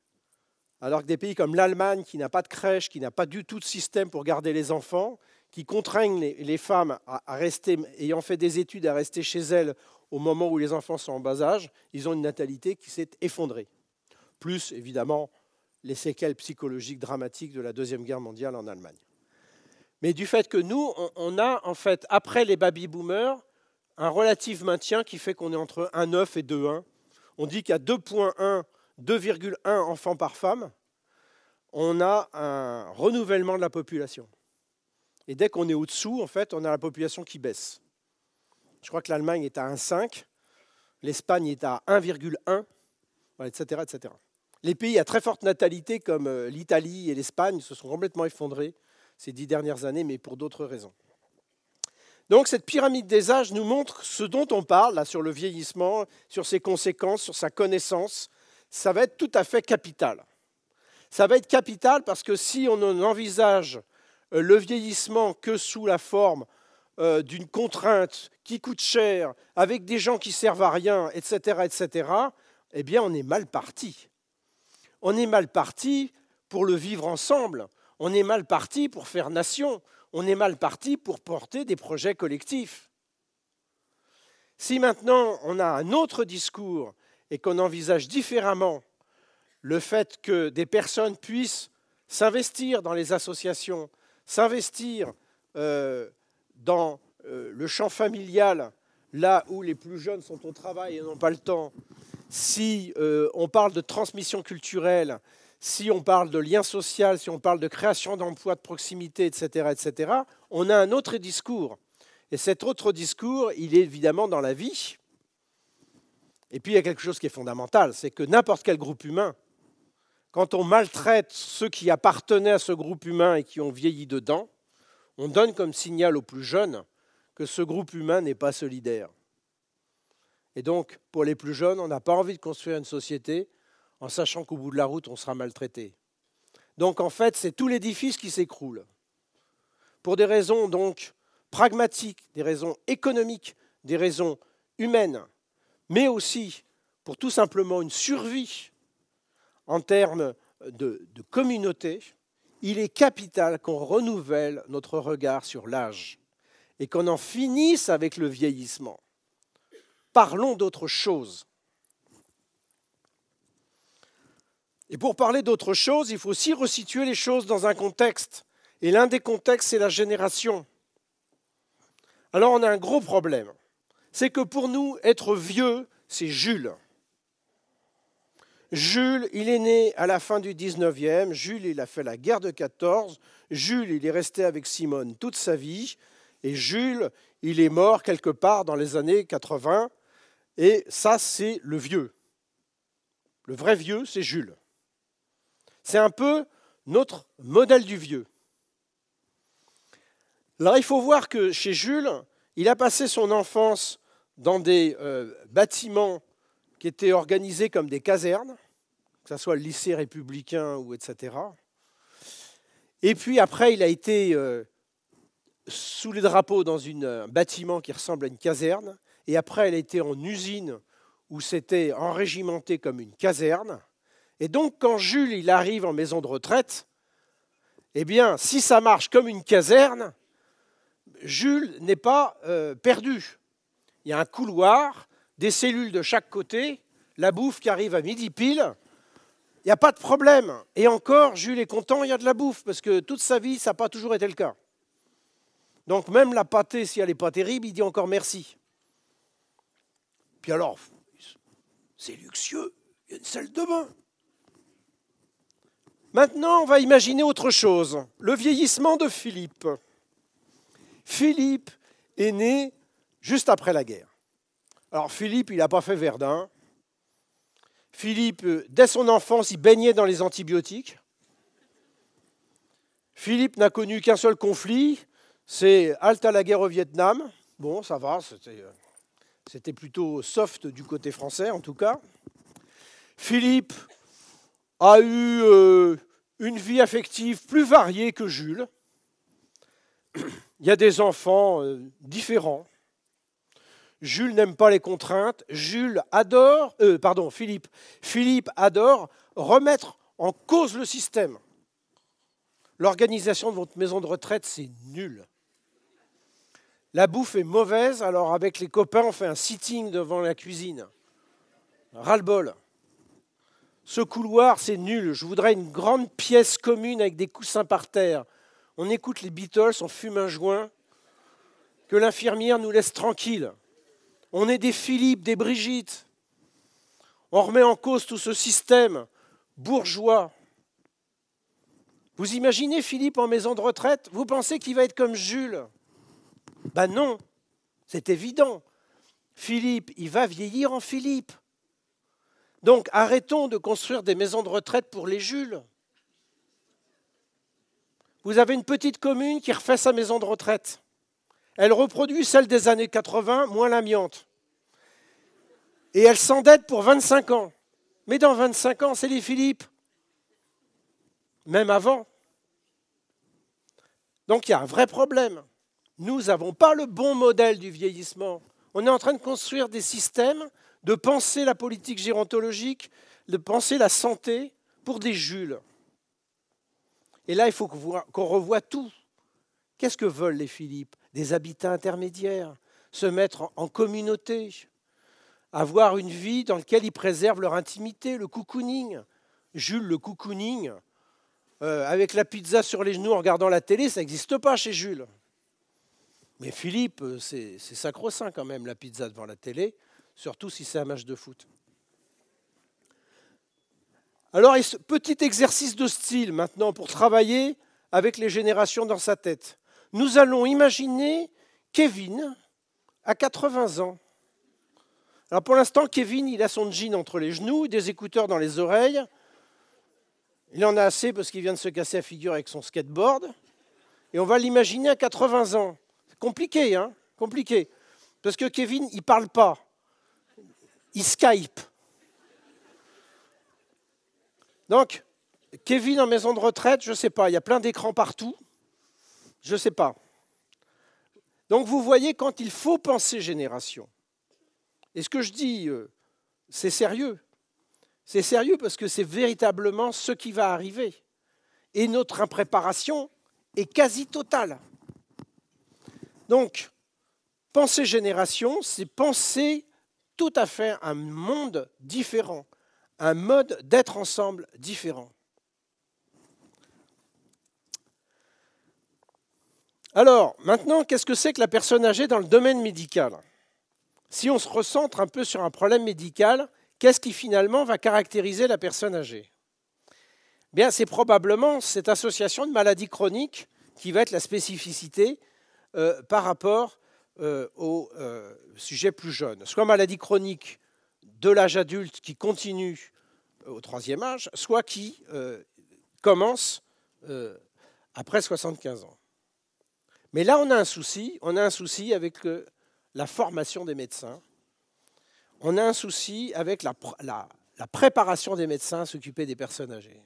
Alors que des pays comme l'Allemagne, qui n'a pas de crèche, qui n'a pas du tout de système pour garder les enfants, qui contraignent les, femmes à, rester, ayant fait des études, à rester chez elles au moment où les enfants sont en bas âge, ils ont une natalité qui s'est effondrée. Plus, évidemment, les séquelles psychologiques dramatiques de la Deuxième Guerre mondiale en Allemagne. Mais du fait que nous, on a en fait, après les baby-boomers, un relatif maintien qui fait qu'on est entre 1,9 et 2,1. On dit qu'à 2,1, 2,1 enfants par femme, on a un renouvellement de la population. Et dès qu'on est au-dessous, en fait, on a la population qui baisse. Je crois que l'Allemagne est à 1,5, l'Espagne est à 1,1, etc., etc. Les pays à très forte natalité comme euh, l'Italie et l'Espagne se sont complètement effondrés ces dix dernières années, mais pour d'autres raisons. Donc cette pyramide des âges nous montre ce dont on parle là, sur le vieillissement, sur ses conséquences, sur sa connaissance. Ça va être tout à fait capital. Ça va être capital parce que si on envisage euh, le vieillissement que sous la forme euh, d'une contrainte qui coûte cher, avec des gens qui servent à rien, etc., etc., eh bien on est mal parti on est mal parti pour le vivre ensemble, on est mal parti pour faire nation, on est mal parti pour porter des projets collectifs. Si maintenant on a un autre discours et qu'on envisage différemment le fait que des personnes puissent s'investir dans les associations, s'investir euh, dans euh, le champ familial, là où les plus jeunes sont au travail et n'ont pas le temps, si euh, on parle de transmission culturelle, si on parle de lien social, si on parle de création d'emplois de proximité, etc., etc., on a un autre discours. Et cet autre discours, il est évidemment dans la vie. Et puis il y a quelque chose qui est fondamental, c'est que n'importe quel groupe humain, quand on maltraite ceux qui appartenaient à ce groupe humain et qui ont vieilli dedans, on donne comme signal aux plus jeunes que ce groupe humain n'est pas solidaire. Et donc, pour les plus jeunes, on n'a pas envie de construire une société en sachant qu'au bout de la route, on sera maltraité. Donc, en fait, c'est tout l'édifice qui s'écroule. Pour des raisons donc pragmatiques, des raisons économiques, des raisons humaines, mais aussi pour tout simplement une survie en termes de, de communauté, il est capital qu'on renouvelle notre regard sur l'âge et qu'on en finisse avec le vieillissement. Parlons d'autre chose. Et pour parler d'autre chose, il faut aussi resituer les choses dans un contexte. Et l'un des contextes, c'est la génération. Alors on a un gros problème. C'est que pour nous, être vieux, c'est Jules. Jules, il est né à la fin du 19e, Jules, il a fait la guerre de 14, Jules, il est resté avec Simone toute sa vie, et Jules, il est mort quelque part dans les années 80, et ça, c'est le vieux. Le vrai vieux, c'est Jules. C'est un peu notre modèle du vieux. Là, il faut voir que chez Jules, il a passé son enfance dans des euh, bâtiments qui étaient organisés comme des casernes, que ce soit le lycée républicain ou etc. Et puis après, il a été euh, sous les drapeaux dans un euh, bâtiment qui ressemble à une caserne et après elle était en usine où c'était enrégimenté comme une caserne. Et donc quand Jules il arrive en maison de retraite, eh bien si ça marche comme une caserne, Jules n'est pas euh, perdu. Il y a un couloir, des cellules de chaque côté, la bouffe qui arrive à midi pile. Il n'y a pas de problème. Et encore, Jules est content, il y a de la bouffe, parce que toute sa vie, ça n'a pas toujours été le cas. Donc même la pâtée, si elle n'est pas terrible, il dit encore merci. Puis alors, c'est luxueux, il y a une salle de bain. Maintenant, on va imaginer autre chose, le vieillissement de Philippe. Philippe est né juste après la guerre. Alors Philippe, il n'a pas fait Verdun. Philippe, euh, dès son enfance, il baignait dans les antibiotiques. Philippe n'a connu qu'un seul conflit, c'est halte à la guerre au Vietnam. Bon, ça va, c'était euh, c'était plutôt soft du côté français, en tout cas. Philippe a eu euh, une vie affective plus variée que Jules. Il y a des enfants euh, différents. Jules n'aime pas les contraintes. Jules adore, euh, pardon, Philippe. Philippe adore remettre en cause le système. L'organisation de votre maison de retraite, c'est nul. La bouffe est mauvaise, alors avec les copains, on fait un sitting devant la cuisine. Ras-le-bol. Ce couloir, c'est nul. Je voudrais une grande pièce commune avec des coussins par terre. On écoute les Beatles, on fume un joint. Que l'infirmière nous laisse tranquille. On est des Philippe, des Brigitte. On remet en cause tout ce système bourgeois. Vous imaginez Philippe en maison de retraite Vous pensez qu'il va être comme Jules ben non, c'est évident. Philippe, il va vieillir en Philippe. Donc arrêtons de construire des maisons de retraite pour les Jules. Vous avez une petite commune qui refait sa maison de retraite. Elle reproduit celle des années 80, moins l'amiante. Et elle s'endette pour 25 ans. Mais dans 25 ans, c'est les Philippe, Même avant. Donc il y a un vrai problème nous n'avons pas le bon modèle du vieillissement. On est en train de construire des systèmes, de penser la politique gérontologique, de penser la santé pour des Jules. Et là, il faut qu'on revoie tout. Qu'est-ce que veulent les Philippes Des habitats intermédiaires, se mettre en communauté, avoir une vie dans laquelle ils préservent leur intimité, le cocooning. Jules, le cocooning, euh, avec la pizza sur les genoux en regardant la télé, ça n'existe pas chez Jules. Mais Philippe, euh, c'est sacro-saint quand même, la pizza devant la télé, surtout si c'est un match de foot. Alors, petit exercice de style maintenant pour travailler avec les générations dans sa tête. Nous allons imaginer Kevin à 80 ans. Alors pour l'instant, Kevin, il a son jean entre les genoux, des écouteurs dans les oreilles. Il en a assez parce qu'il vient de se casser la figure avec son skateboard. Et on va l'imaginer à 80 ans. Compliqué, hein Compliqué. Parce que Kevin, il parle pas. Il Skype. Donc, Kevin en maison de retraite, je ne sais pas. Il y a plein d'écrans partout. Je ne sais pas. Donc, vous voyez, quand il faut penser génération, et ce que je dis, euh, c'est sérieux. C'est sérieux parce que c'est véritablement ce qui va arriver. Et notre impréparation est quasi totale. Donc, penser génération, c'est penser tout à fait un monde différent, un mode d'être ensemble différent. Alors, maintenant, qu'est-ce que c'est que la personne âgée dans le domaine médical Si on se recentre un peu sur un problème médical, qu'est-ce qui finalement va caractériser la personne âgée eh Bien, c'est probablement cette association de maladies chroniques qui va être la spécificité euh, par rapport euh, au aux euh, sujets plus jeunes. Soit maladie chronique de l'âge adulte qui continue au troisième âge, soit qui commence après 75 ans. Mais là, on a un souci. On a un souci avec la formation des médecins. On a un souci avec la préparation des médecins à s'occuper des personnes âgées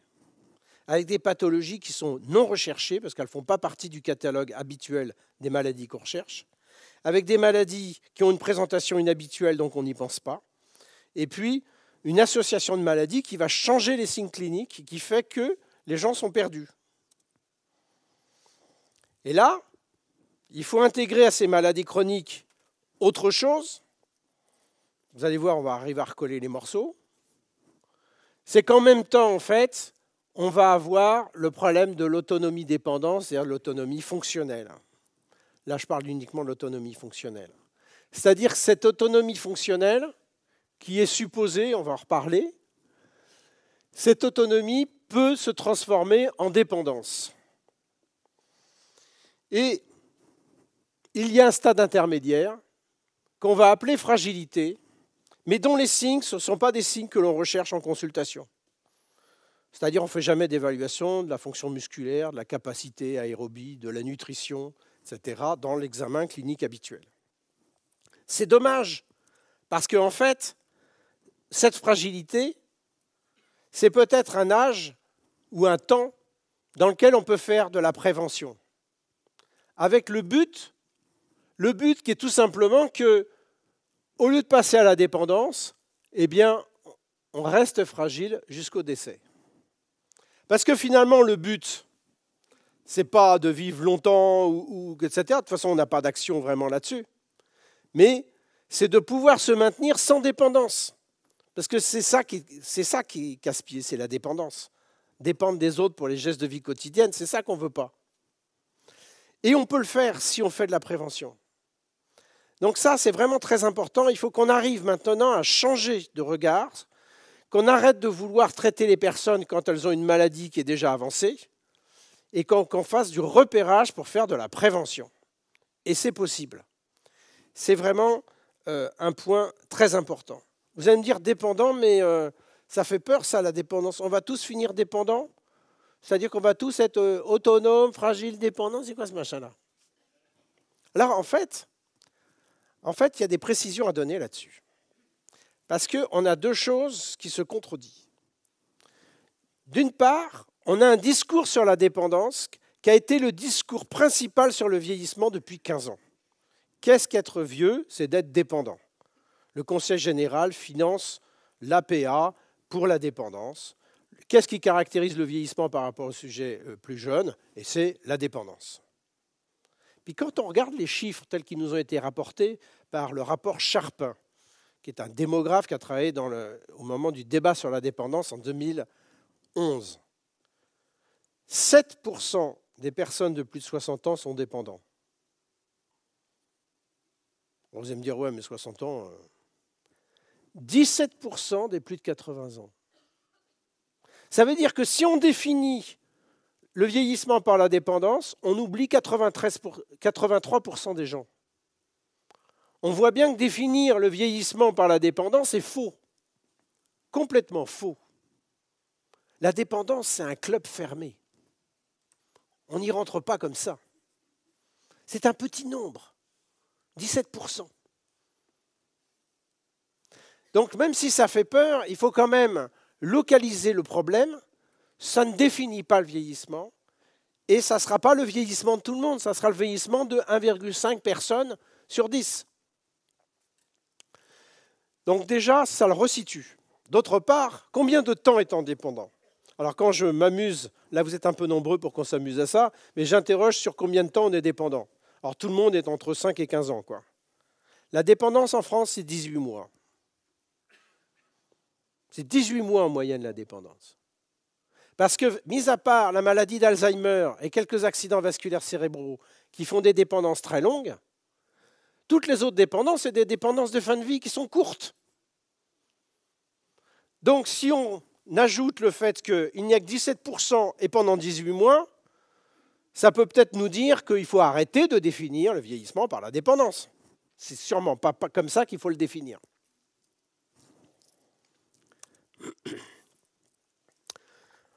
avec des pathologies qui sont non recherchées, parce qu'elles ne font pas partie du catalogue habituel des maladies qu'on recherche, avec des maladies qui ont une présentation inhabituelle, donc on n'y pense pas, et puis une association de maladies qui va changer les signes cliniques, qui fait que les gens sont perdus. Et là, il faut intégrer à ces maladies chroniques autre chose. Vous allez voir, on va arriver à recoller les morceaux. C'est qu'en même temps, en fait, on va avoir le problème de l'autonomie dépendance, c'est-à-dire l'autonomie fonctionnelle. Là, je parle uniquement de l'autonomie fonctionnelle. C'est-à-dire cette autonomie fonctionnelle qui est supposée, on va en reparler, cette autonomie peut se transformer en dépendance. Et il y a un stade intermédiaire qu'on va appeler fragilité, mais dont les signes, ne sont pas des signes que l'on recherche en consultation. C'est-à-dire on ne fait jamais d'évaluation de la fonction musculaire, de la capacité aérobie, de la nutrition, etc., dans l'examen clinique habituel. C'est dommage, parce qu'en fait, cette fragilité, c'est peut-être un âge ou un temps dans lequel on peut faire de la prévention, avec le but, le but qui est tout simplement que, au lieu de passer à la dépendance, eh bien, on reste fragile jusqu'au décès. Parce que finalement, le but, c'est pas de vivre longtemps ou, etc. De toute façon, on n'a pas d'action vraiment là-dessus. Mais c'est de pouvoir se maintenir sans dépendance. Parce que c'est ça qui, c'est ça qui casse-pied, c'est la dépendance. Dépendre des autres pour les gestes de vie quotidienne, c'est ça qu'on ne veut pas. Et on peut le faire si on fait de la prévention. Donc ça, c'est vraiment très important. Il faut qu'on arrive maintenant à changer de regard qu'on arrête de vouloir traiter les personnes quand elles ont une maladie qui est déjà avancée, et qu'on fasse du repérage pour faire de la prévention. Et c'est possible. C'est vraiment euh, un point très important. Vous allez me dire dépendant, mais euh, ça fait peur, ça, la dépendance. On va tous finir dépendants C'est-à-dire qu'on va tous être autonome, euh, autonomes, fragiles, dépendants C'est quoi ce machin-là Alors, en fait, en fait, il y a des précisions à donner là-dessus. Parce qu'on a deux choses qui se contredisent. D'une part, on a un discours sur la dépendance qui a été le discours principal sur le vieillissement depuis 15 ans. Qu'est-ce qu'être vieux C'est d'être dépendant. Le Conseil général finance l'APA pour la dépendance. Qu'est-ce qui caractérise le vieillissement par rapport au sujet euh, plus jeune Et c'est la dépendance. Puis quand on regarde les chiffres tels qu'ils nous ont été rapportés par le rapport Charpin, qui est un démographe qui a travaillé au moment du débat sur la dépendance en 2011. 7% des personnes de plus de 60 ans sont dépendants. On vous me dire, ouais, mais 60 ans. 17% euh, des plus de 80 ans. Ça veut dire que si on définit le vieillissement par la dépendance, on oublie 93% des gens on voit bien que définir le vieillissement par la dépendance est faux, complètement faux. La dépendance, c'est un club fermé. On n'y rentre pas comme ça. C'est un petit nombre, 17%. Donc même si ça fait peur, il faut quand même localiser le problème. Ça ne définit pas le vieillissement. Et ça ne sera pas le vieillissement de tout le monde, ça sera le vieillissement de 1,5 personnes sur 10. Donc déjà, ça le resitue. D'autre part, combien de temps est-on dépendant Alors quand je m'amuse, là vous êtes un peu nombreux pour qu'on s'amuse à ça, mais j'interroge sur combien de temps on est dépendant. Alors tout le monde est entre 5 et 15 ans. Quoi. La dépendance en France, c'est 18 mois. C'est 18 mois en moyenne la dépendance. Parce que, mis à part la maladie d'Alzheimer et quelques accidents vasculaires cérébraux qui font des dépendances très longues, toutes les autres dépendances, c'est des dépendances de fin de vie qui sont courtes. Donc si on ajoute le fait qu'il n'y a que 17% et pendant 18 mois, ça peut peut-être nous dire qu'il faut arrêter de définir le vieillissement par la dépendance. C'est sûrement pas comme ça qu'il faut le définir.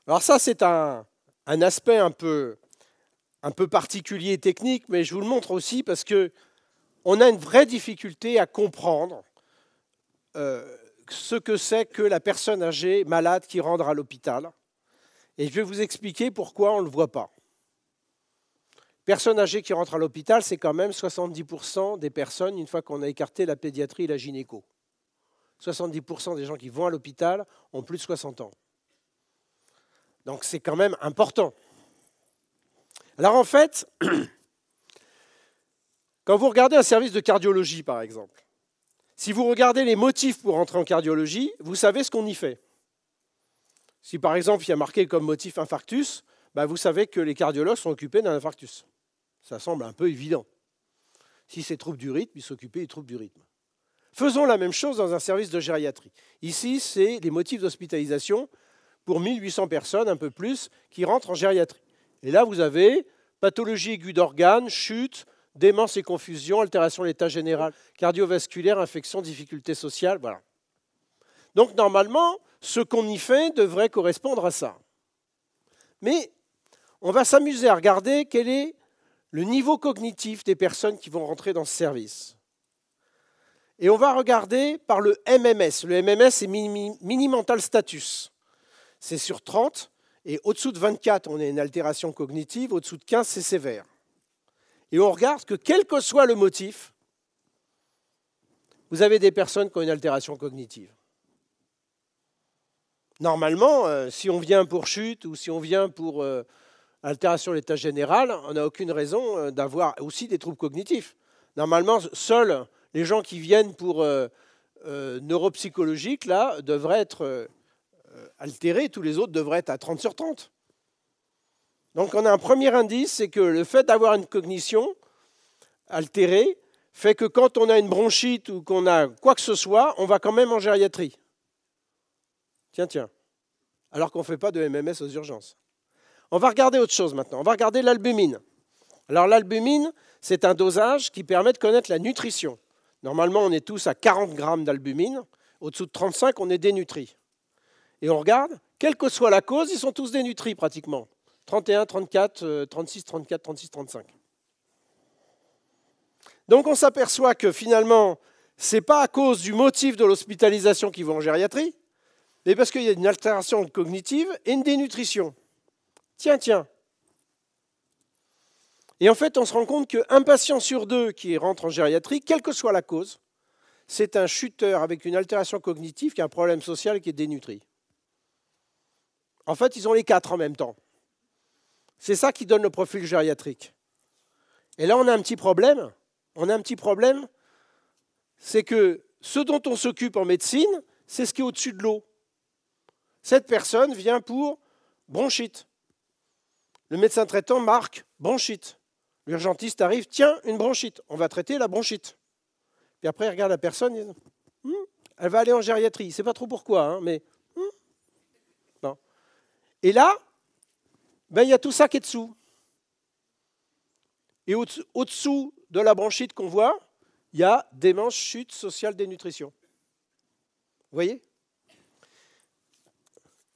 Alors ça, c'est un, aspect un peu, particulier et technique, mais je vous le montre aussi parce qu'on a une vraie difficulté à comprendre euh, ce que c'est que la personne âgée malade qui rentre à l'hôpital. Et je vais vous expliquer pourquoi on ne le voit pas. Personne âgée qui rentre à l'hôpital, c'est quand même 70% des personnes, une fois qu'on a écarté la pédiatrie et la gynéco. 70% des gens qui vont à l'hôpital ont plus de 60 ans. Donc c'est quand même important. Alors en fait, quand vous regardez un service de cardiologie, par exemple, si vous regardez les motifs pour entrer en cardiologie, vous savez ce qu'on y fait. Si par exemple il y a marqué comme motif infarctus, bah, vous savez que les cardiologues sont occupés d'un infarctus. Ça semble un peu évident. Si c'est trouble du rythme, ils s'occupent des troubles du rythme. Faisons la même chose dans un service de gériatrie. Ici, c'est les motifs d'hospitalisation pour 1800 personnes, un peu plus, qui rentrent en gériatrie. Et là, vous avez pathologie aiguë d'organes, chute, démence et confusion, altération de l'état général cardiovasculaire, infection, difficulté sociale, voilà. Donc normalement, ce qu'on y fait devrait correspondre à ça. Mais on va s'amuser à regarder quel est le niveau cognitif des personnes qui vont rentrer dans ce service. Et on va regarder par le MMS. Le MMS, c'est Mental Status. C'est sur 30, et au-dessous de 24, on a une altération cognitive, au-dessous de 15, c'est sévère. Et on regarde que quel que soit le motif, vous avez des personnes qui ont une altération cognitive. Normalement, euh, si on vient pour chute ou si on vient pour euh, altération de l'état général, on n'a aucune raison euh, d'avoir aussi des troubles cognitifs. Normalement, seuls les gens qui viennent pour neuropsychologique, là, devraient être altérés, tous les autres devraient être à 30 sur 30. Donc on a un premier indice, c'est que le fait d'avoir une cognition altérée fait que quand on a une bronchite ou qu'on a quoi que ce soit, on va quand même en gériatrie. Tiens, tiens. Alors qu'on ne fait pas de MMS aux urgences. On va regarder autre chose maintenant. On va regarder l'albumine. Alors l'albumine, c'est un dosage qui permet de connaître la nutrition. Normalement, on est tous à 40 grammes d'albumine. Au-dessous de 35, on est dénutri. Et on regarde, quelle que soit la cause, ils sont tous dénutris pratiquement. 31, 34, 36, 34, 36, 35. Donc on s'aperçoit que finalement, ce n'est pas à cause du motif de l'hospitalisation qu'ils vont en gériatrie, mais parce qu'il y a une altération cognitive et une dénutrition. Tiens, tiens. Et en fait, on se rend compte qu'un patient sur deux qui rentre en gériatrie, quelle que soit la cause, c'est un chuteur avec une altération cognitive qui a un problème social qui est dénutri. En fait, ils ont les quatre en même temps. C'est ça qui donne le profil gériatrique. Et là, on a un petit problème. On a un petit problème, c'est que ce dont on s'occupe en médecine, c'est ce qui est au-dessus de l'eau. Cette personne vient pour bronchite. Le médecin traitant marque bronchite. L'urgentiste arrive, tiens, une bronchite. On va traiter la bronchite. Puis après, il regarde la personne, hum, elle va aller en gériatrie. C'est ne pas trop pourquoi, hein, mais... Hum, Et là, ben, il y a tout ça qui est dessous. Et au-dessous de la bronchite qu'on voit, il y a des démence, chute sociale, dénutrition. Vous voyez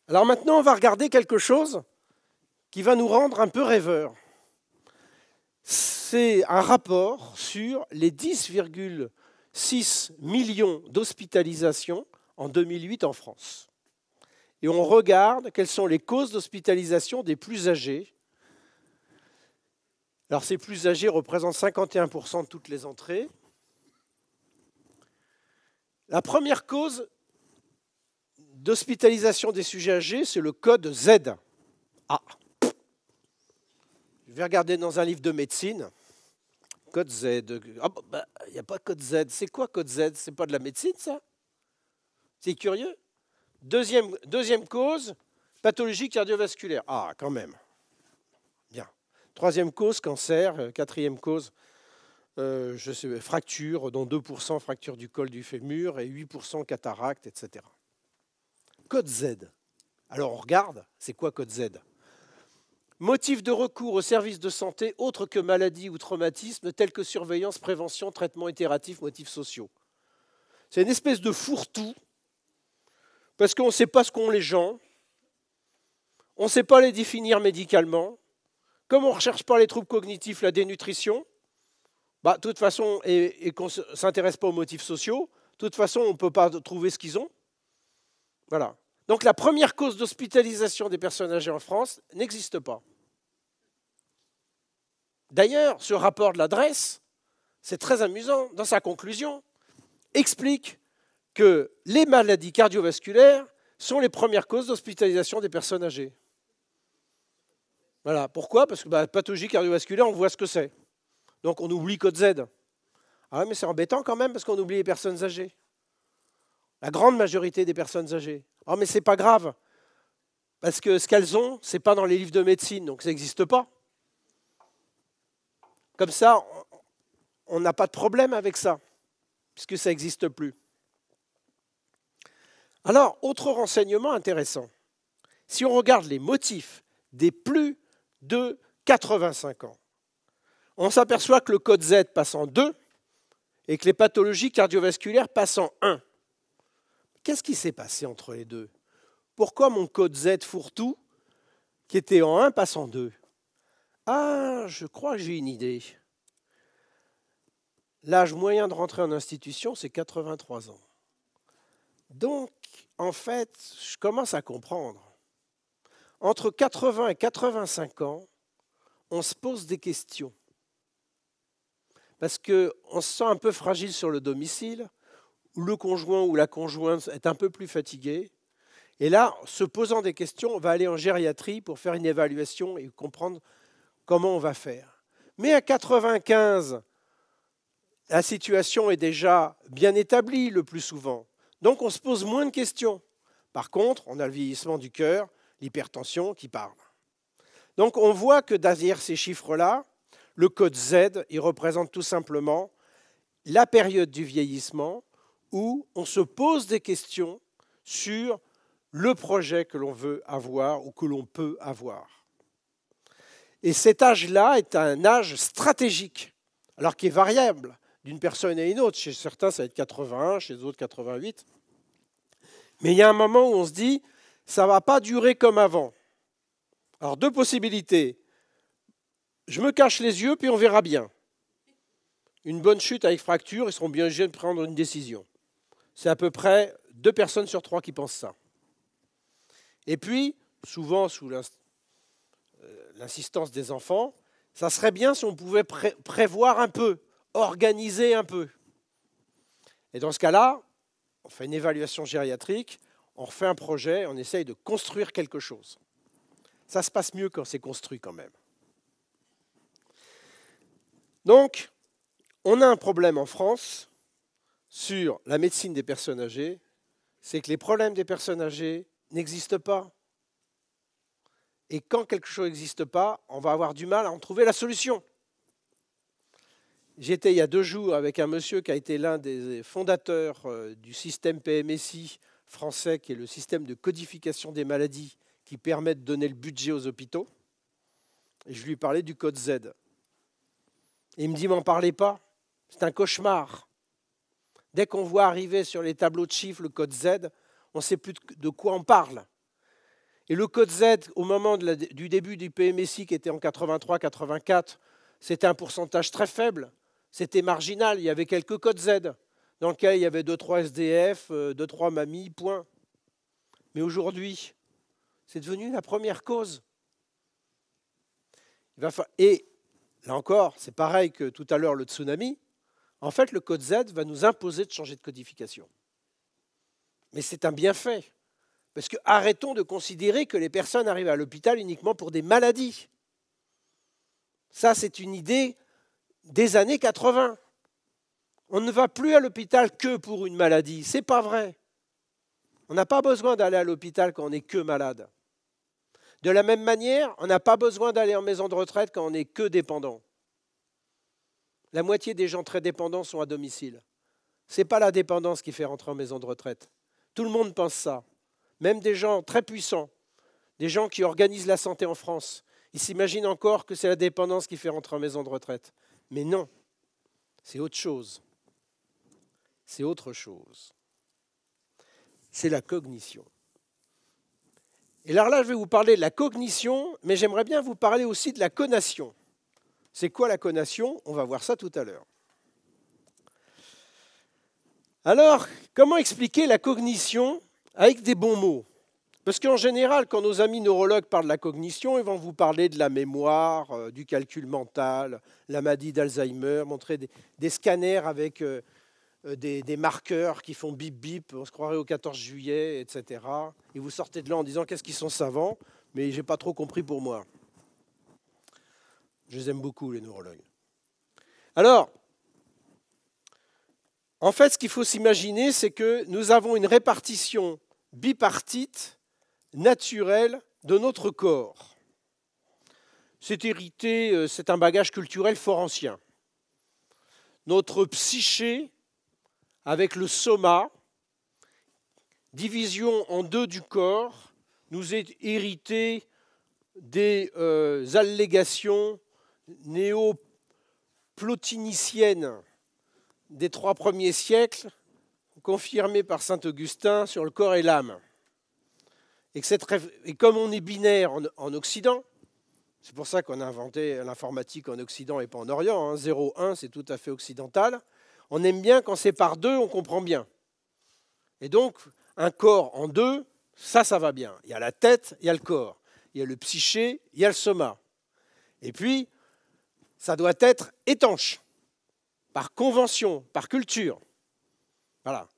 Alors maintenant, on va regarder quelque chose qui va nous rendre un peu rêveurs. C'est un rapport sur les 10,6 millions d'hospitalisations en 2008 en France et on regarde quelles sont les causes d'hospitalisation des plus âgés. Alors ces plus âgés représentent 51% de toutes les entrées. La première cause d'hospitalisation des sujets âgés, c'est le code Z. Ah. Je vais regarder dans un livre de médecine. Code Z. Ah, bah, bah, il n'y a pas code Z. C'est quoi code Z C'est pas de la médecine, ça C'est curieux. Deuxième, cause, pathologie cardiovasculaire. Ah, quand même. Bien. Troisième cause, cancer. Euh, quatrième cause, euh, je fracture, dont 2% fracture du col du fémur et 8% cataracte, etc. Code Z. Alors on regarde, c'est quoi code Z Motif de recours aux services de santé autres que maladie ou traumatisme, tels que surveillance, prévention, traitement itératif, motifs sociaux. C'est une espèce de fourre-tout parce qu'on ne sait pas ce qu'ont les gens, on ne sait pas les définir médicalement. Comme on ne recherche pas les troubles cognitifs, la dénutrition, bah, toute façon, et, qu'on ne s'intéresse pas aux motifs sociaux, de toute façon, on ne peut pas trouver ce qu'ils ont. Voilà. Donc la première cause d'hospitalisation des personnes âgées en France n'existe pas. D'ailleurs, ce rapport de l'adresse, c'est très amusant, dans sa conclusion, explique que les maladies cardiovasculaires sont les premières causes d'hospitalisation des personnes âgées. Voilà. Pourquoi Parce que bah, pathologie cardiovasculaire, on voit ce que c'est. Donc on oublie code Z. Ah oui, mais c'est embêtant quand même parce qu'on oublie les personnes âgées. La grande majorité des personnes âgées. Ah mais c'est pas grave. Parce que ce qu'elles ont, c'est pas dans les livres de médecine, donc ça n'existe pas. Comme ça, on n'a pas de problème avec ça, puisque ça n'existe plus. Alors, autre renseignement intéressant. Si on regarde les motifs des plus de 85 ans, on s'aperçoit que le code Z passe en 2 et que les pathologies cardiovasculaires passent en 1. Qu'est-ce qui s'est passé entre les deux Pourquoi mon code Z fourre-tout, qui était en 1, passe en 2 Ah, je crois que j'ai une idée. L'âge moyen de rentrer en institution, c'est 83 ans. Donc, en fait, je commence à comprendre. Entre 80 et 85 ans, on se pose des questions. Parce qu'on se sent un peu fragile sur le domicile, ou le conjoint ou la conjointe est un peu plus fatigué. Et là, se posant des questions, on va aller en gériatrie pour faire une évaluation et comprendre comment on va faire. Mais à 95, la situation est déjà bien établie le plus souvent. Donc on se pose moins de questions. Par contre, on a le vieillissement du cœur, l'hypertension qui parle. Donc on voit que derrière ces chiffres-là, le code Z, il représente tout simplement la période du vieillissement où on se pose des questions sur le projet que l'on veut avoir ou que l'on peut avoir. Et cet âge-là est un âge stratégique, alors qui est variable d'une personne à une autre. Chez certains, ça va être 81, chez d'autres 88. Mais il y a un moment où on se dit, ça ne va pas durer comme avant. Alors deux possibilités. Je me cache les yeux, puis on verra bien. Une bonne chute avec fracture, ils seront bien obligés de prendre une décision. C'est à peu près deux personnes sur trois qui pensent ça. Et puis, souvent sous euh, l'insistance des enfants, ça serait bien si on pouvait prévoir un peu, organiser un peu. Et dans ce cas-là, on fait une évaluation gériatrique, on refait un projet, on essaye de construire quelque chose. Ça se passe mieux quand c'est construit quand même. Donc, on a un problème en France sur la médecine des personnes âgées, c'est que les problèmes des personnes âgées n'existent pas. Et quand quelque chose n'existe pas, on va avoir du mal à en trouver la solution. J'étais il y a deux jours avec un monsieur qui a été l'un des euh, fondateurs euh, du système PMSI français, qui est le système de codification des maladies qui permet de donner le budget aux hôpitaux. Et je lui parlais du code Z. il me dit, m'en parlez pas, c'est un cauchemar. Dès qu'on voit arriver sur les tableaux de chiffres le code Z, on ne sait plus de quoi on parle. Et le code Z, au moment du début du PMSI, qui était en 83-84, c'était un pourcentage très faible. C'était marginal, il y avait quelques codes Z dans lesquels il y avait 2-3 SDF, 2-3 mamies, point. Mais aujourd'hui, c'est devenu la première cause. Et là encore, c'est pareil que tout à l'heure le tsunami. En fait, le code Z va nous imposer de changer de codification. Mais c'est un bienfait. Parce que arrêtons de considérer que les personnes arrivent à l'hôpital uniquement pour des maladies. Ça, c'est une idée des années 80. On ne va plus à l'hôpital que pour une maladie. C'est pas vrai. On n'a pas besoin d'aller à l'hôpital quand on n'est que malade. De la même manière, on n'a pas besoin d'aller en maison de retraite quand on n'est que dépendant. La moitié des gens très dépendants sont à domicile. Ce n'est pas la dépendance qui fait rentrer en maison de retraite. Tout le monde pense ça. Même des gens très puissants, des gens qui organisent la santé en France, ils s'imaginent encore que c'est la dépendance qui fait rentrer en maison de retraite. Mais non, c'est autre chose. C'est autre chose. C'est la cognition. Et alors là, je vais vous parler de la cognition, mais j'aimerais bien vous parler aussi de la conation. C'est quoi la conation On va voir ça tout à l'heure. Alors, comment expliquer la cognition avec des bons mots parce qu'en général, quand nos amis neurologues parlent de la cognition, ils vont vous parler de la mémoire, euh, du calcul mental, la maladie d'Alzheimer, montrer des, scanners avec euh, euh, des, marqueurs qui font bip bip, on se croirait au 14 juillet, etc. Et vous sortez de là en disant qu'est-ce qu'ils sont savants, mais j'ai pas trop compris pour moi. Je les aime beaucoup, les neurologues. Alors, en fait, ce qu'il faut s'imaginer, c'est que nous avons une répartition bipartite naturel de notre corps. C'est hérité, euh, c'est un bagage culturel fort ancien. Notre psyché avec le soma, division en deux du corps, nous est hérité des euh, allégations néo-plotiniciennes des trois premiers siècles, confirmées par saint Augustin sur le corps et l'âme. Et, et comme on est binaire en, Occident, c'est pour ça qu'on a inventé l'informatique en Occident et pas en Orient, 0-1 hein, c'est tout à fait occidental, on aime bien quand c'est par deux, on comprend bien. Et donc, un corps en deux, ça, ça va bien. Il y a la tête, il y a le corps. Il y a le psyché, il y a le soma. Et puis, ça doit être étanche, par convention, par culture. Voilà.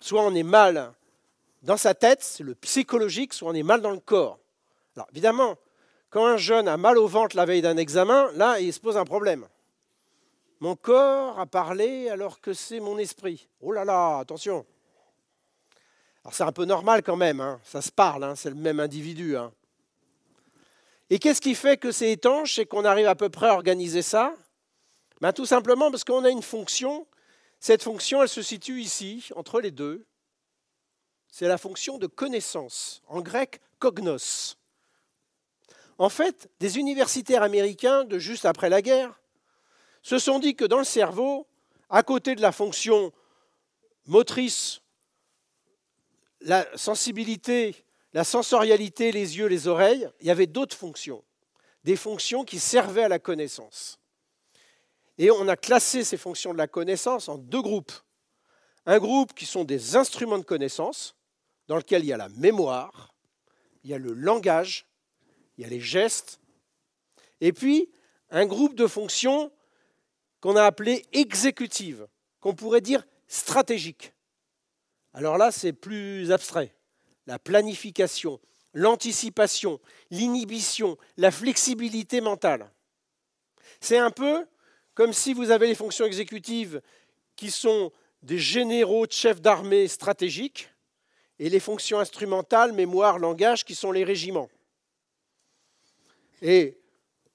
Soit on est mal dans sa tête, c'est le psychologique, soit on est mal dans le corps. Alors évidemment, quand un jeune a mal au ventre la veille d'un examen, là, il se pose un problème. Mon corps a parlé alors que c'est mon esprit. Oh là là, attention. Alors c'est un peu normal quand même, hein. ça se parle, hein, c'est le même individu. Hein. Et qu'est-ce qui fait que c'est étanche et qu'on arrive à peu près à organiser ça ben, Tout simplement parce qu'on a une fonction. Cette fonction, elle se situe ici, entre les deux c'est la fonction de connaissance, en grec cognos. En fait, des universitaires américains de juste après la guerre se sont dit que dans le cerveau, à côté de la fonction motrice, la sensibilité, la sensorialité, les yeux, les oreilles, il y avait d'autres fonctions, des fonctions qui servaient à la connaissance. Et on a classé ces fonctions de la connaissance en deux groupes. Un groupe qui sont des instruments de connaissance, dans lequel il y a la mémoire, il y a le langage, il y a les gestes, et puis un groupe de fonctions qu'on a appelé exécutives, qu'on pourrait dire stratégiques. Alors là, c'est plus abstrait. La planification, l'anticipation, l'inhibition, la flexibilité mentale. C'est un peu comme si vous avez les fonctions exécutives qui sont des généraux de chefs d'armée stratégiques, et les fonctions instrumentales, mémoire, langage, qui sont les régiments. Et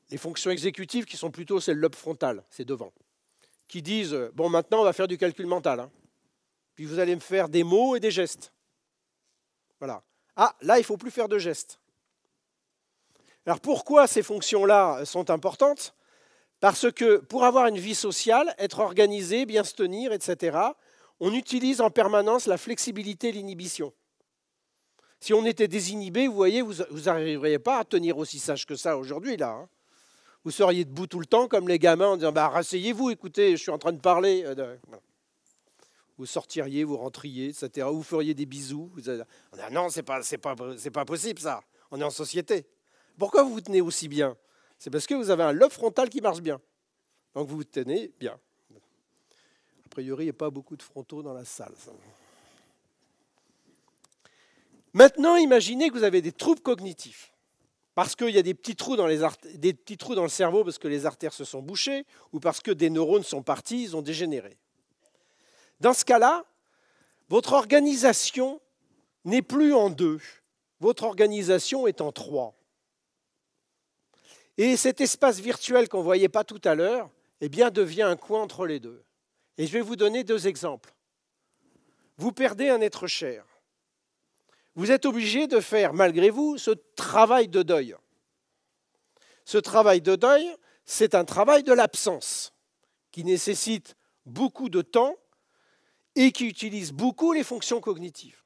les fonctions exécutives, qui sont plutôt celles lobe frontal, c'est devant, qui disent, bon, maintenant, on va faire du calcul mental. Hein. Puis vous allez me faire des mots et des gestes. Voilà. Ah, là, il ne faut plus faire de gestes. Alors pourquoi ces fonctions-là sont importantes Parce que pour avoir une vie sociale, être organisé, bien se tenir, etc., on utilise en permanence la flexibilité et l'inhibition. Si on était désinhibé, vous voyez, vous n'arriveriez pas à tenir aussi sage que ça aujourd'hui, là. Hein. Vous seriez debout tout le temps, comme les gamins, en disant bah, Rasseyez-vous, écoutez, je suis en train de parler. Euh, vous sortiriez, vous rentriez, etc. Vous feriez des bisous. non ah non, c'est pas, pas possible, ça. On est en société. Pourquoi vous vous tenez aussi bien C'est parce que vous avez un lobe frontal qui marche bien. Donc vous vous tenez bien. A priori, il n'y a pas beaucoup de frontaux dans la salle. Maintenant, imaginez que vous avez des troubles cognitifs, parce qu'il y a des petits, trous dans les des petits trous dans le cerveau, parce que les artères se sont bouchées, ou parce que des neurones sont partis, ils ont dégénéré. Dans ce cas-là, votre organisation n'est plus en deux, votre organisation est en trois. Et cet espace virtuel qu'on ne voyait pas tout à l'heure, eh bien, devient un coin entre les deux. Et je vais vous donner deux exemples. Vous perdez un être cher. Vous êtes obligé de faire, malgré vous, ce travail de deuil. Ce travail de deuil, c'est un travail de l'absence qui nécessite beaucoup de temps et qui utilise beaucoup les fonctions cognitives.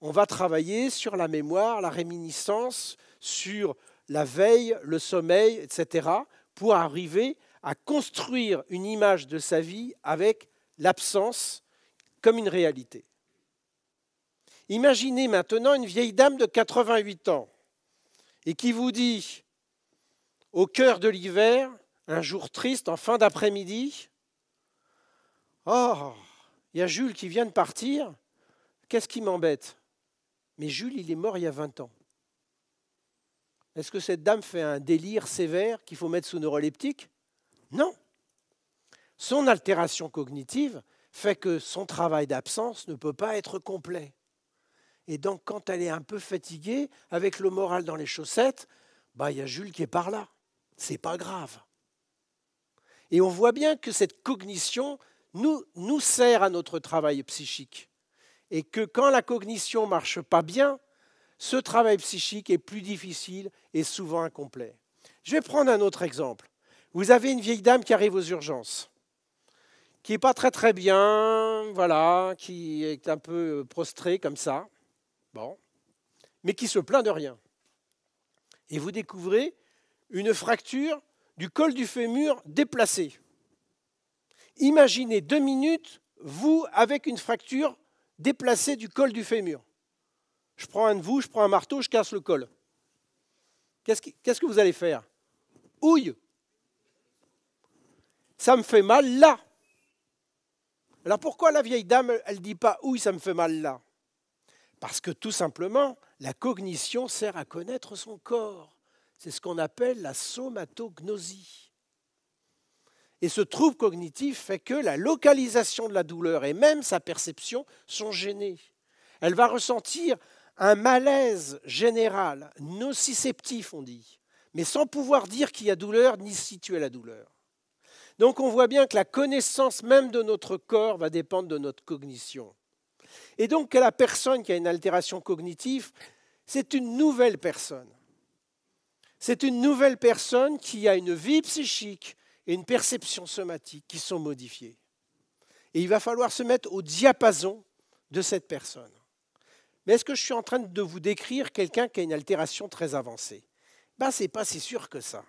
On va travailler sur la mémoire, la réminiscence, sur la veille, le sommeil, etc., pour arriver à construire une image de sa vie avec l'absence comme une réalité. Imaginez maintenant une vieille dame de 88 ans et qui vous dit, au cœur de l'hiver, un jour triste, en fin d'après-midi, Oh, il y a Jules qui vient de partir, qu'est-ce qui m'embête Mais Jules, il est mort il y a 20 ans. Est-ce que cette dame fait un délire sévère qu'il faut mettre sous neuroleptique non. Son altération cognitive fait que son travail d'absence ne peut pas être complet. Et donc quand elle est un peu fatiguée, avec le moral dans les chaussettes, bah, il y a Jules qui est par là. C'est pas grave. Et on voit bien que cette cognition nous, nous sert à notre travail psychique. Et que quand la cognition ne marche pas bien, ce travail psychique est plus difficile et souvent incomplet. Je vais prendre un autre exemple. Vous avez une vieille dame qui arrive aux urgences, qui n'est pas très très bien, voilà, qui est un peu euh, prostrée comme ça, bon, mais qui se plaint de rien. Et vous découvrez une fracture du col du fémur déplacé. Imaginez deux minutes, vous avec une fracture déplacée du col du fémur. Je prends un de vous, je prends un marteau, je casse le col. Qu'est-ce que vous allez faire Ouille ça me fait mal là. Alors pourquoi la vieille dame, elle ne dit pas oui, ça me fait mal là Parce que tout simplement, la cognition sert à connaître son corps. C'est ce qu'on appelle la somatognosie. Et ce trouble cognitif fait que la localisation de la douleur et même sa perception sont gênées. Elle va ressentir un malaise général, nociceptif on dit, mais sans pouvoir dire qu'il y a douleur ni situer la douleur. Donc on voit bien que la connaissance même de notre corps va dépendre de notre cognition. Et donc la personne qui a une altération cognitive, c'est une nouvelle personne. C'est une nouvelle personne qui a une vie psychique et une perception somatique qui sont modifiées. Et il va falloir se mettre au diapason de cette personne. Mais est-ce que je suis en train de vous décrire quelqu'un qui a une altération très avancée ben, Ce n'est pas si sûr que ça.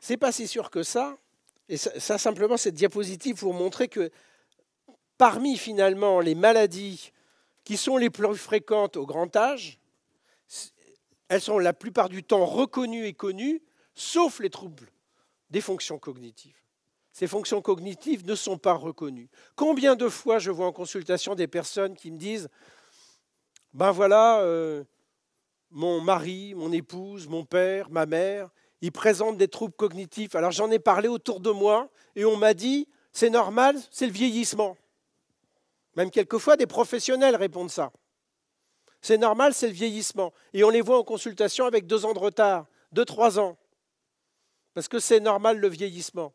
C'est pas si sûr que ça. Et ça, simplement, cette diapositive pour montrer que parmi finalement les maladies qui sont les plus fréquentes au grand âge, elles sont la plupart du temps reconnues et connues, sauf les troubles des fonctions cognitives. Ces fonctions cognitives ne sont pas reconnues. Combien de fois je vois en consultation des personnes qui me disent Ben voilà, euh, mon mari, mon épouse, mon père, ma mère, ils présentent des troubles cognitifs. Alors j'en ai parlé autour de moi et on m'a dit, c'est normal, c'est le vieillissement. Même quelquefois, des professionnels répondent ça. C'est normal, c'est le vieillissement. Et on les voit en consultation avec deux ans de retard, deux, trois ans. Parce que c'est normal le vieillissement.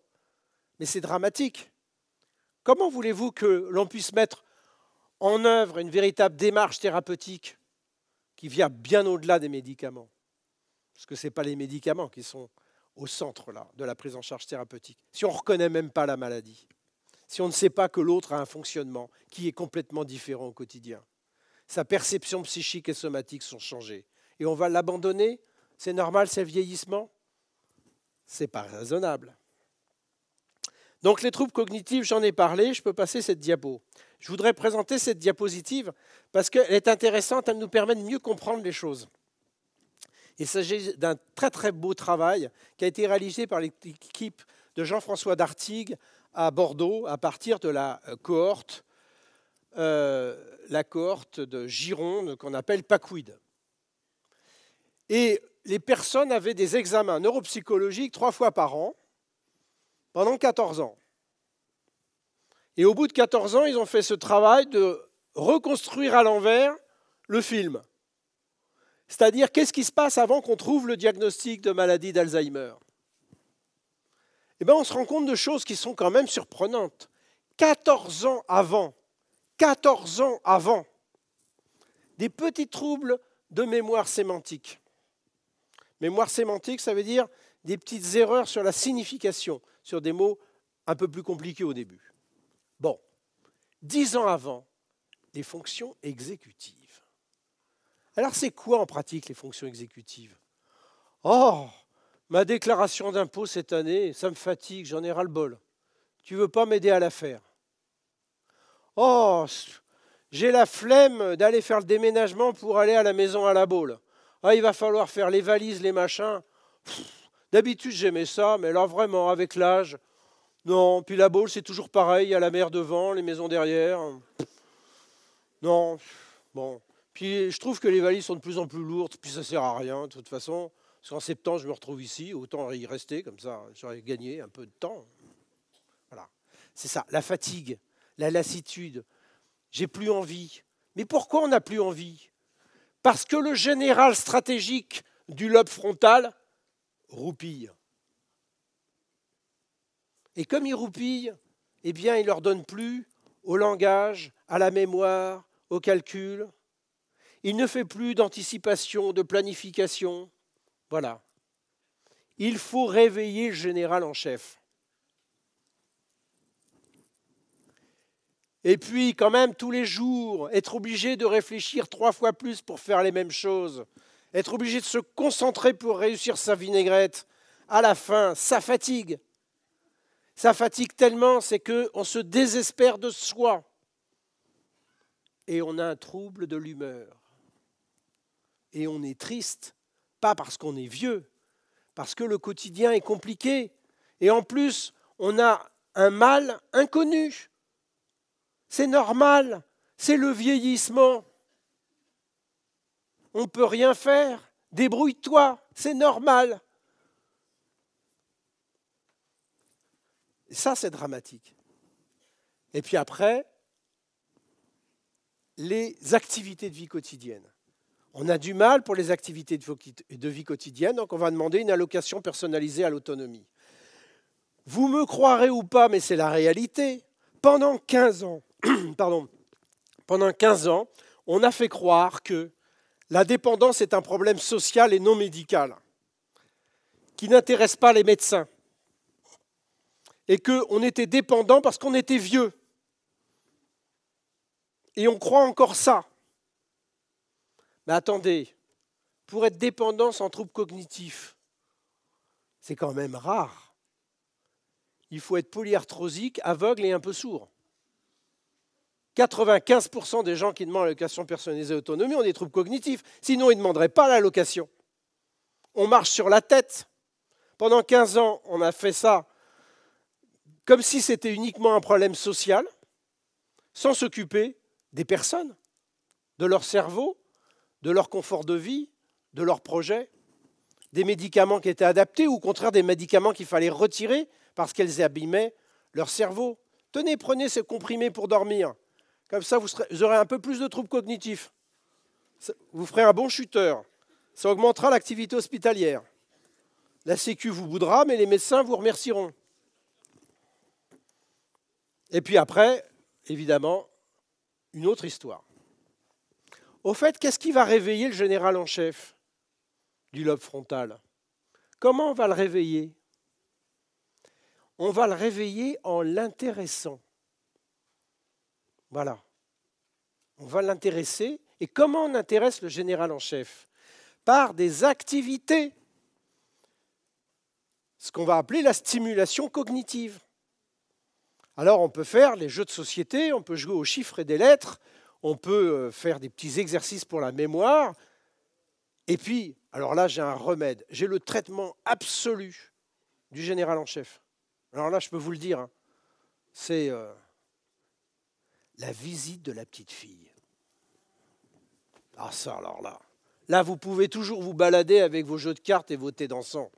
Mais c'est dramatique. Comment voulez-vous que l'on puisse mettre en œuvre une véritable démarche thérapeutique qui vient bien au-delà des médicaments parce que ce n'est pas les médicaments qui sont au centre de la prise en charge thérapeutique, si on ne reconnaît même pas la maladie, si on ne sait pas que l'autre a un fonctionnement qui est complètement différent au quotidien, sa perception psychique et somatique sont changées, et on va l'abandonner, c'est normal, c'est vieillissement n'est pas raisonnable. Donc les troubles cognitifs, j'en ai parlé, je peux passer cette diapo. Je voudrais présenter cette diapositive parce qu'elle est intéressante, elle nous permet de mieux comprendre les choses. Il s'agit d'un très très beau travail qui a été réalisé par l'équipe de Jean-François Dartigue à Bordeaux à partir de la euh, cohorte, euh, la de Gironde qu'on appelle PACUID. Et les personnes avaient des examens neuropsychologiques trois fois par an pendant 14 ans. Et au bout de 14 ans, ils ont fait ce travail de reconstruire à l'envers le film. C'est-à-dire, qu'est-ce qui se passe avant qu'on trouve le diagnostic de maladie d'Alzheimer Eh bien, on se rend compte de choses qui sont quand même surprenantes. 14 ans avant, 14 ans avant, des petits troubles de mémoire sémantique. Mémoire sémantique, ça veut dire des petites erreurs sur la signification, sur des mots un peu plus compliqués au début. Bon, 10 ans avant, les fonctions exécutives. Alors c'est quoi en pratique les fonctions exécutives Oh, ma déclaration d'impôt cette année, ça me fatigue, j'en ai ras-le-bol. Tu veux pas m'aider à la faire Oh, j'ai la flemme d'aller faire le déménagement pour aller à la maison à la boule. Ah, il va falloir faire les valises, les machins. D'habitude, j'aimais ça, mais là, vraiment, avec l'âge, non. Puis la boule, c'est toujours pareil, il y a la mer devant, les maisons derrière. Non, bon. Puis je trouve que les valises sont de plus en plus lourdes, puis ça sert à rien de toute façon. Parce qu'en septembre, je me retrouve ici, autant y rester, comme ça j'aurais gagné un peu de temps. Voilà. C'est ça, la fatigue, la lassitude. J'ai plus envie. Mais pourquoi on n'a plus envie Parce que le général stratégique du lobe frontal roupille. Et comme il roupille, eh bien, il ne leur donne plus au langage, à la mémoire, au calcul, il ne fait plus d'anticipation, de planification. Voilà. Il faut réveiller le général en chef. Et puis, quand même, tous les jours, être obligé de réfléchir trois fois plus pour faire les mêmes choses, être obligé de se concentrer pour réussir sa vinaigrette, à la fin, ça fatigue. Ça fatigue tellement, c'est qu'on se désespère de soi. Et on a un trouble de l'humeur et on est triste, pas parce qu'on est vieux, parce que le quotidien est compliqué. Et en plus, on a un mal inconnu. C'est normal, c'est le vieillissement. On ne peut rien faire. Débrouille-toi, c'est normal. Et ça, c'est dramatique. Et puis après, les activités de vie quotidienne. On a du mal pour les activités de vie quotidienne, donc on va demander une allocation personnalisée à l'autonomie. Vous me croirez ou pas, mais c'est la réalité. Pendant 15 ans, pardon, pendant 15 ans, on a fait croire que la dépendance est un problème social et non médical, qui n'intéresse pas les médecins, et qu'on était dépendant parce qu'on était vieux. Et on croit encore ça. Mais attendez, pour être dépendant sans troubles cognitifs, c'est quand même rare. Il faut être polyarthrosique, aveugle et un peu sourd. 95% des gens qui demandent l'allocation personnalisée autonomie ont des troubles cognitifs, sinon ils ne demanderaient pas l'allocation. On marche sur la tête. Pendant 15 ans, on a fait ça comme si c'était uniquement un problème social, sans s'occuper des personnes, de leur cerveau, de leur confort de vie, de leurs projets, des médicaments qui étaient adaptés ou au contraire des médicaments qu'il fallait retirer parce qu'elles abîmaient leur cerveau. Tenez, prenez ce comprimé pour dormir. Comme ça, vous, aurez un peu plus de troubles cognitifs. Vous ferez un bon chuteur. Ça augmentera l'activité hospitalière. La Sécu vous boudra, mais les médecins vous remercieront. Et puis après, évidemment, une autre histoire. Au fait, qu'est-ce qui va réveiller le général en chef du lobe frontal Comment on va le réveiller On va le réveiller en l'intéressant. Voilà. On va l'intéresser. Et comment on intéresse le général en chef Par des activités. Ce qu'on va appeler la stimulation cognitive. Alors on peut faire les jeux de société, on peut jouer aux chiffres et des lettres, on peut euh, faire des petits exercices pour la mémoire. Et puis, alors là, j'ai un remède. J'ai le traitement absolu du général en chef. Alors là, je peux vous le dire. Hein. C'est euh, la visite de la petite fille. Ah ça, alors là. Là, vous pouvez toujours vous balader avec vos jeux de cartes et vos thés dansants.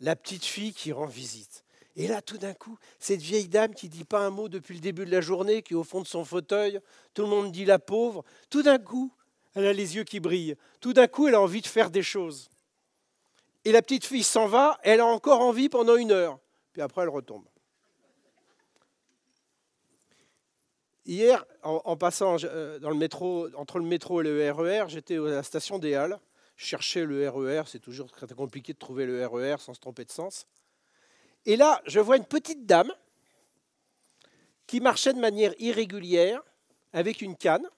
La petite fille qui rend visite. Et là, tout d'un coup, cette vieille dame qui ne dit pas un mot depuis le début de la journée, qui est au fond de son fauteuil, tout le monde dit la pauvre, tout d'un coup, elle a les yeux qui brillent. Tout d'un coup, elle a envie de faire des choses. Et la petite fille s'en va, elle a encore envie pendant une heure. Puis après, elle retombe. Hier, en, passant euh, dans le métro, entre le métro et le RER, e j'étais à la station des Halles. Je cherchais le RER, e c'est toujours très compliqué de trouver le RER e sans se tromper de sens. Et là, je vois une petite dame qui marchait de manière irrégulière avec une canne.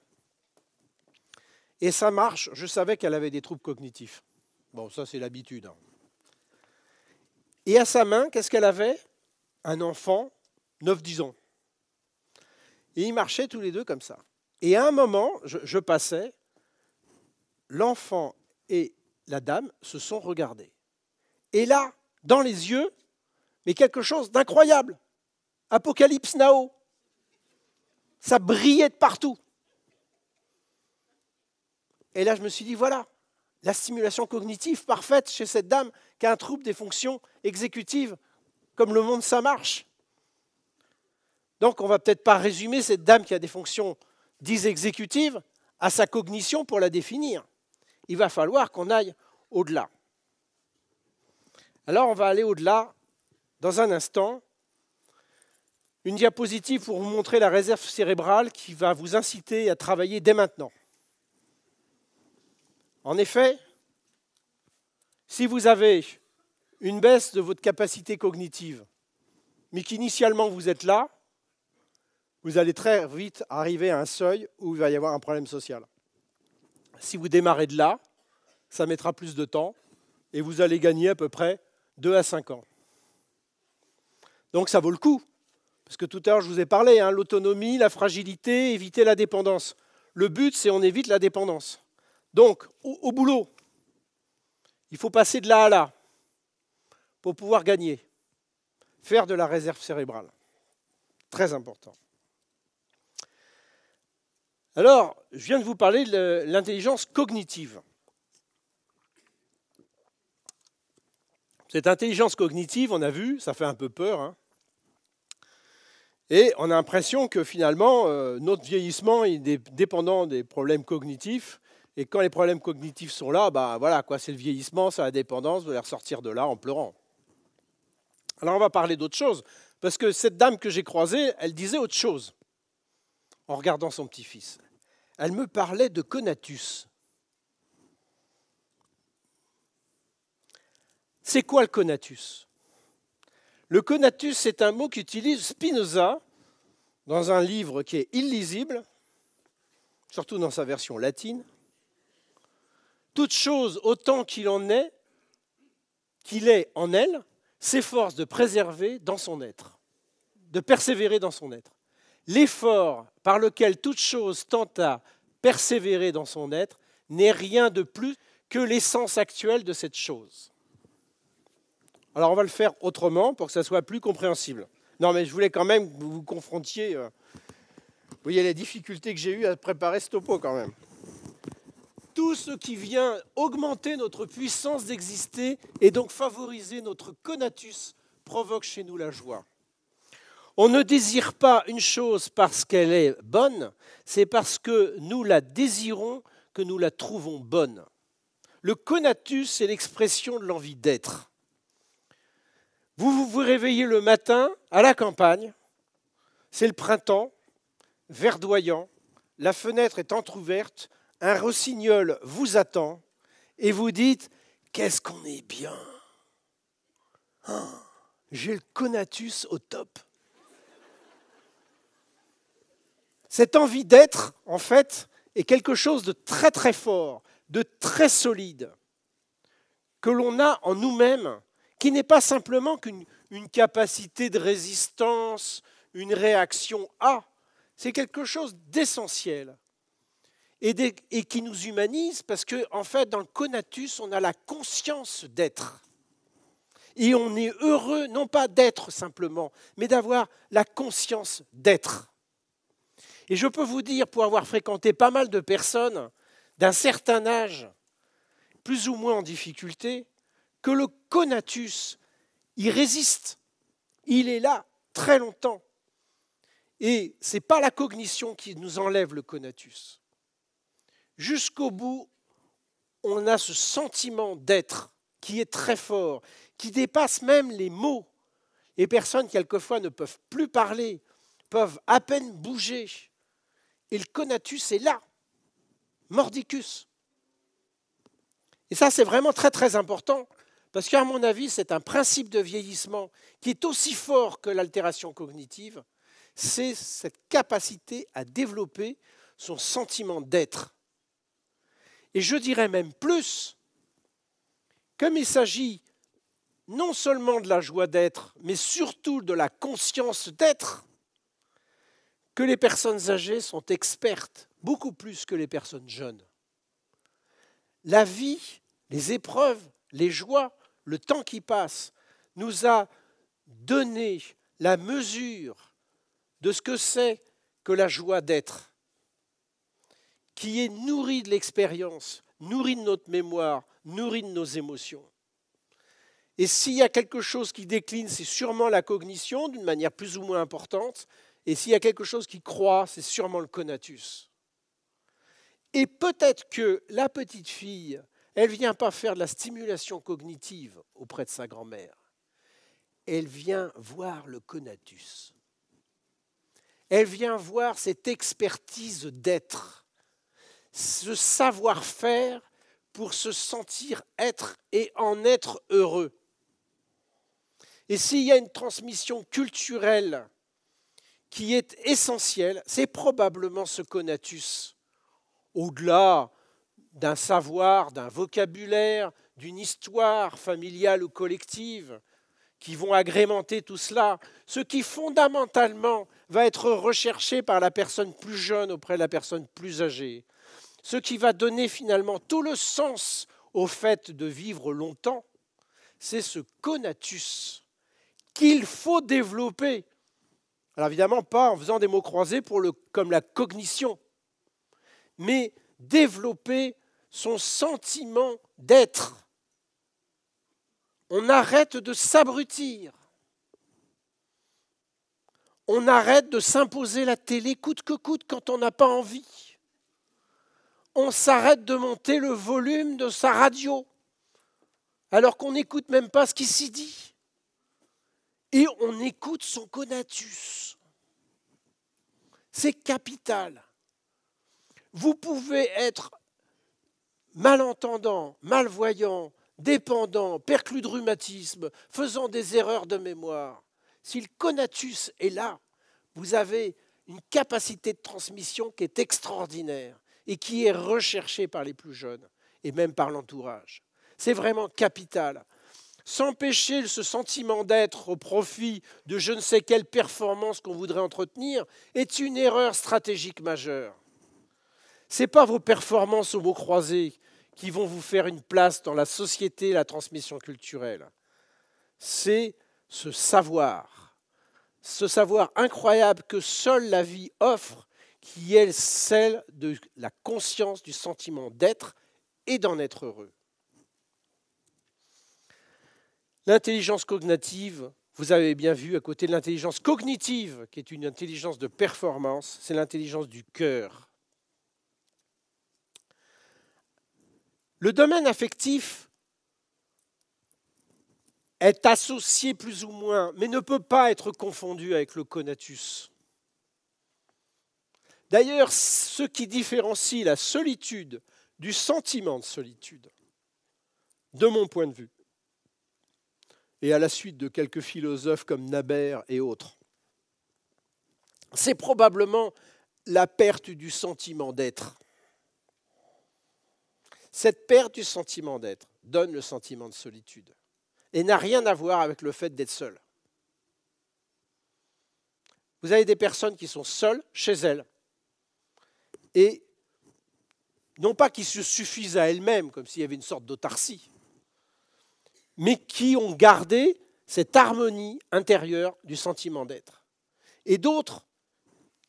Et ça marche, je savais qu'elle avait des troubles cognitifs. Bon, ça c'est l'habitude. Hein. Et à sa main, qu'est-ce qu'elle avait Un enfant, 9-10 ans. Et ils marchaient tous les deux comme ça. Et à un moment, je, je passais, l'enfant et la dame se sont regardés. Et là, dans les yeux, mais quelque chose d'incroyable. Apocalypse Now. Ça brillait de partout. Et là, je me suis dit, voilà, la stimulation cognitive parfaite chez cette dame qui a un trouble des fonctions exécutives, comme le monde, ça marche. Donc, on ne va peut-être pas résumer cette dame qui a des fonctions dites exécutives à sa cognition pour la définir. Il va falloir qu'on aille au-delà. Alors, on va aller au-delà dans un instant une diapositive pour vous montrer la réserve cérébrale qui va vous inciter à travailler dès maintenant. En effet, si vous avez une baisse de votre capacité cognitive, mais qu'initialement vous êtes là, vous allez très vite arriver à un seuil où il va y avoir un problème social. Si vous démarrez de là, ça mettra plus de temps et vous allez gagner à peu près 2 à 5 ans. Donc ça vaut le coup. Parce que tout à l'heure, je vous ai parlé, hein, l'autonomie, la fragilité, éviter la dépendance. Le but, c'est on évite la dépendance. Donc, au, au boulot, il faut passer de là à là pour pouvoir gagner. Faire de la réserve cérébrale. Très important. Alors, je viens de vous parler de l'intelligence cognitive. Cette intelligence cognitive, on a vu, ça fait un peu peur. Hein. et on a l'impression que finalement, euh, notre vieillissement il est dépendant des problèmes cognitifs. Et quand les problèmes cognitifs sont là, bah voilà, quoi, c'est le vieillissement, c'est la dépendance, vous allez ressortir de là en pleurant. Alors on va parler d'autre chose, parce que cette dame que j'ai croisée, elle disait autre chose en regardant son petit-fils. Elle me parlait de Conatus. C'est quoi le conatus Le conatus, c'est un mot qu'utilise Spinoza dans un livre qui est illisible, surtout dans sa version latine. Toute chose autant qu'il en est, qu'il est en elle, s'efforce de préserver dans son être, de persévérer dans son être. L'effort par lequel toute chose tente à persévérer dans son être n'est rien de plus que l'essence actuelle de cette chose. Alors on va le faire autrement pour que ça soit plus compréhensible. Non, mais je voulais quand même que vous vous confrontiez. Euh, vous voyez les difficultés que j'ai eues à préparer ce topo quand même. Tout ce qui vient augmenter notre puissance d'exister et donc favoriser notre conatus provoque chez nous la joie. On ne désire pas une chose parce qu'elle est bonne, c'est parce que nous la désirons que nous la trouvons bonne. Le conatus est l'expression de l'envie d'être. Vous, vous réveillez le matin à la campagne, c'est le printemps, verdoyant, la fenêtre est entr'ouverte, un rossignol vous attend et vous dites Qu'est-ce qu'on est bien ah, J'ai le conatus au top. Cette envie d'être, en fait, est quelque chose de très très fort, de très solide, que l'on a en nous-mêmes qui n'est pas simplement qu'une une capacité de résistance, une réaction à, c'est quelque chose d'essentiel et, et, qui nous humanise parce que, en fait, dans le conatus, on a la conscience d'être. Et on est heureux, non pas d'être simplement, mais d'avoir la conscience d'être. Et je peux vous dire, pour avoir fréquenté pas mal de personnes d'un certain âge, plus ou moins en difficulté, que le conatus, il résiste. Il est là très longtemps. Et ce n'est pas la cognition qui nous enlève le conatus. Jusqu'au bout, on a ce sentiment d'être qui est très fort, qui dépasse même les mots. Les personnes, quelquefois, ne peuvent plus parler, peuvent à peine bouger. Et le conatus est là, mordicus. Et ça, c'est vraiment très très important. Parce qu'à mon avis, c'est un principe de vieillissement qui est aussi fort que l'altération cognitive, c'est cette capacité à développer son sentiment d'être. Et je dirais même plus, comme il s'agit non seulement de la joie d'être, mais surtout de la conscience d'être, que les personnes âgées sont expertes, beaucoup plus que les personnes jeunes. La vie, les épreuves, les joies le temps qui passe, nous a donné la mesure de ce que c'est que la joie d'être, qui est nourrie de l'expérience, nourrie de notre mémoire, nourrie de nos émotions. Et s'il y a quelque chose qui décline, c'est sûrement la cognition, d'une manière plus ou moins importante, et s'il y a quelque chose qui croît, c'est sûrement le conatus. Et peut-être que la petite fille elle vient pas faire de la stimulation cognitive auprès de sa grand-mère. Elle vient voir le conatus. Elle vient voir cette expertise d'être, ce savoir-faire pour se sentir être et en être heureux. Et s'il y a une transmission culturelle qui est essentielle, c'est probablement ce conatus. Au-delà d'un savoir, d'un vocabulaire, d'une histoire familiale ou collective qui vont agrémenter tout cela, ce qui fondamentalement va être recherché par la personne plus jeune auprès de la personne plus âgée, ce qui va donner finalement tout le sens au fait de vivre longtemps, c'est ce conatus qu'il faut développer. Alors évidemment, pas en faisant des mots croisés pour le, comme la cognition, mais développer son sentiment d'être. On arrête de s'abrutir. On arrête de s'imposer la télé coûte que coûte quand on n'a pas envie. On s'arrête de monter le volume de sa radio alors qu'on n'écoute même pas ce qui s'y dit. Et on écoute son conatus. C'est capital. Vous pouvez être malentendant, malvoyant, dépendant, perclus de rhumatisme, faisant des erreurs de mémoire, si le conatus est là, vous avez une capacité de transmission qui est extraordinaire et qui est recherchée par les plus jeunes et même par l'entourage. C'est vraiment capital. S'empêcher ce sentiment d'être au profit de je ne sais quelle performance qu'on voudrait entretenir est une erreur stratégique majeure. Ce n'est pas vos performances au mot croisé qui vont vous faire une place dans la société et la transmission culturelle. C'est ce savoir, ce savoir incroyable que seule la vie offre, qui est celle de la conscience du sentiment d'être et d'en être heureux. L'intelligence cognitive, vous avez bien vu, à côté de l'intelligence cognitive, qui est une intelligence de performance, c'est l'intelligence du cœur. Le domaine affectif est associé plus ou moins, mais ne peut pas être confondu avec le conatus. D'ailleurs, ce qui différencie la solitude du sentiment de solitude, de mon point de vue, et à la suite de quelques philosophes comme Naber et autres, c'est probablement la perte du sentiment d'être. Cette perte du sentiment d'être donne le sentiment de solitude et n'a rien à voir avec le fait d'être seul. Vous avez des personnes qui sont seules chez elles et non pas qui se suffisent à elles-mêmes, comme s'il y avait une sorte d'autarcie, mais qui ont gardé cette harmonie intérieure du sentiment d'être. Et d'autres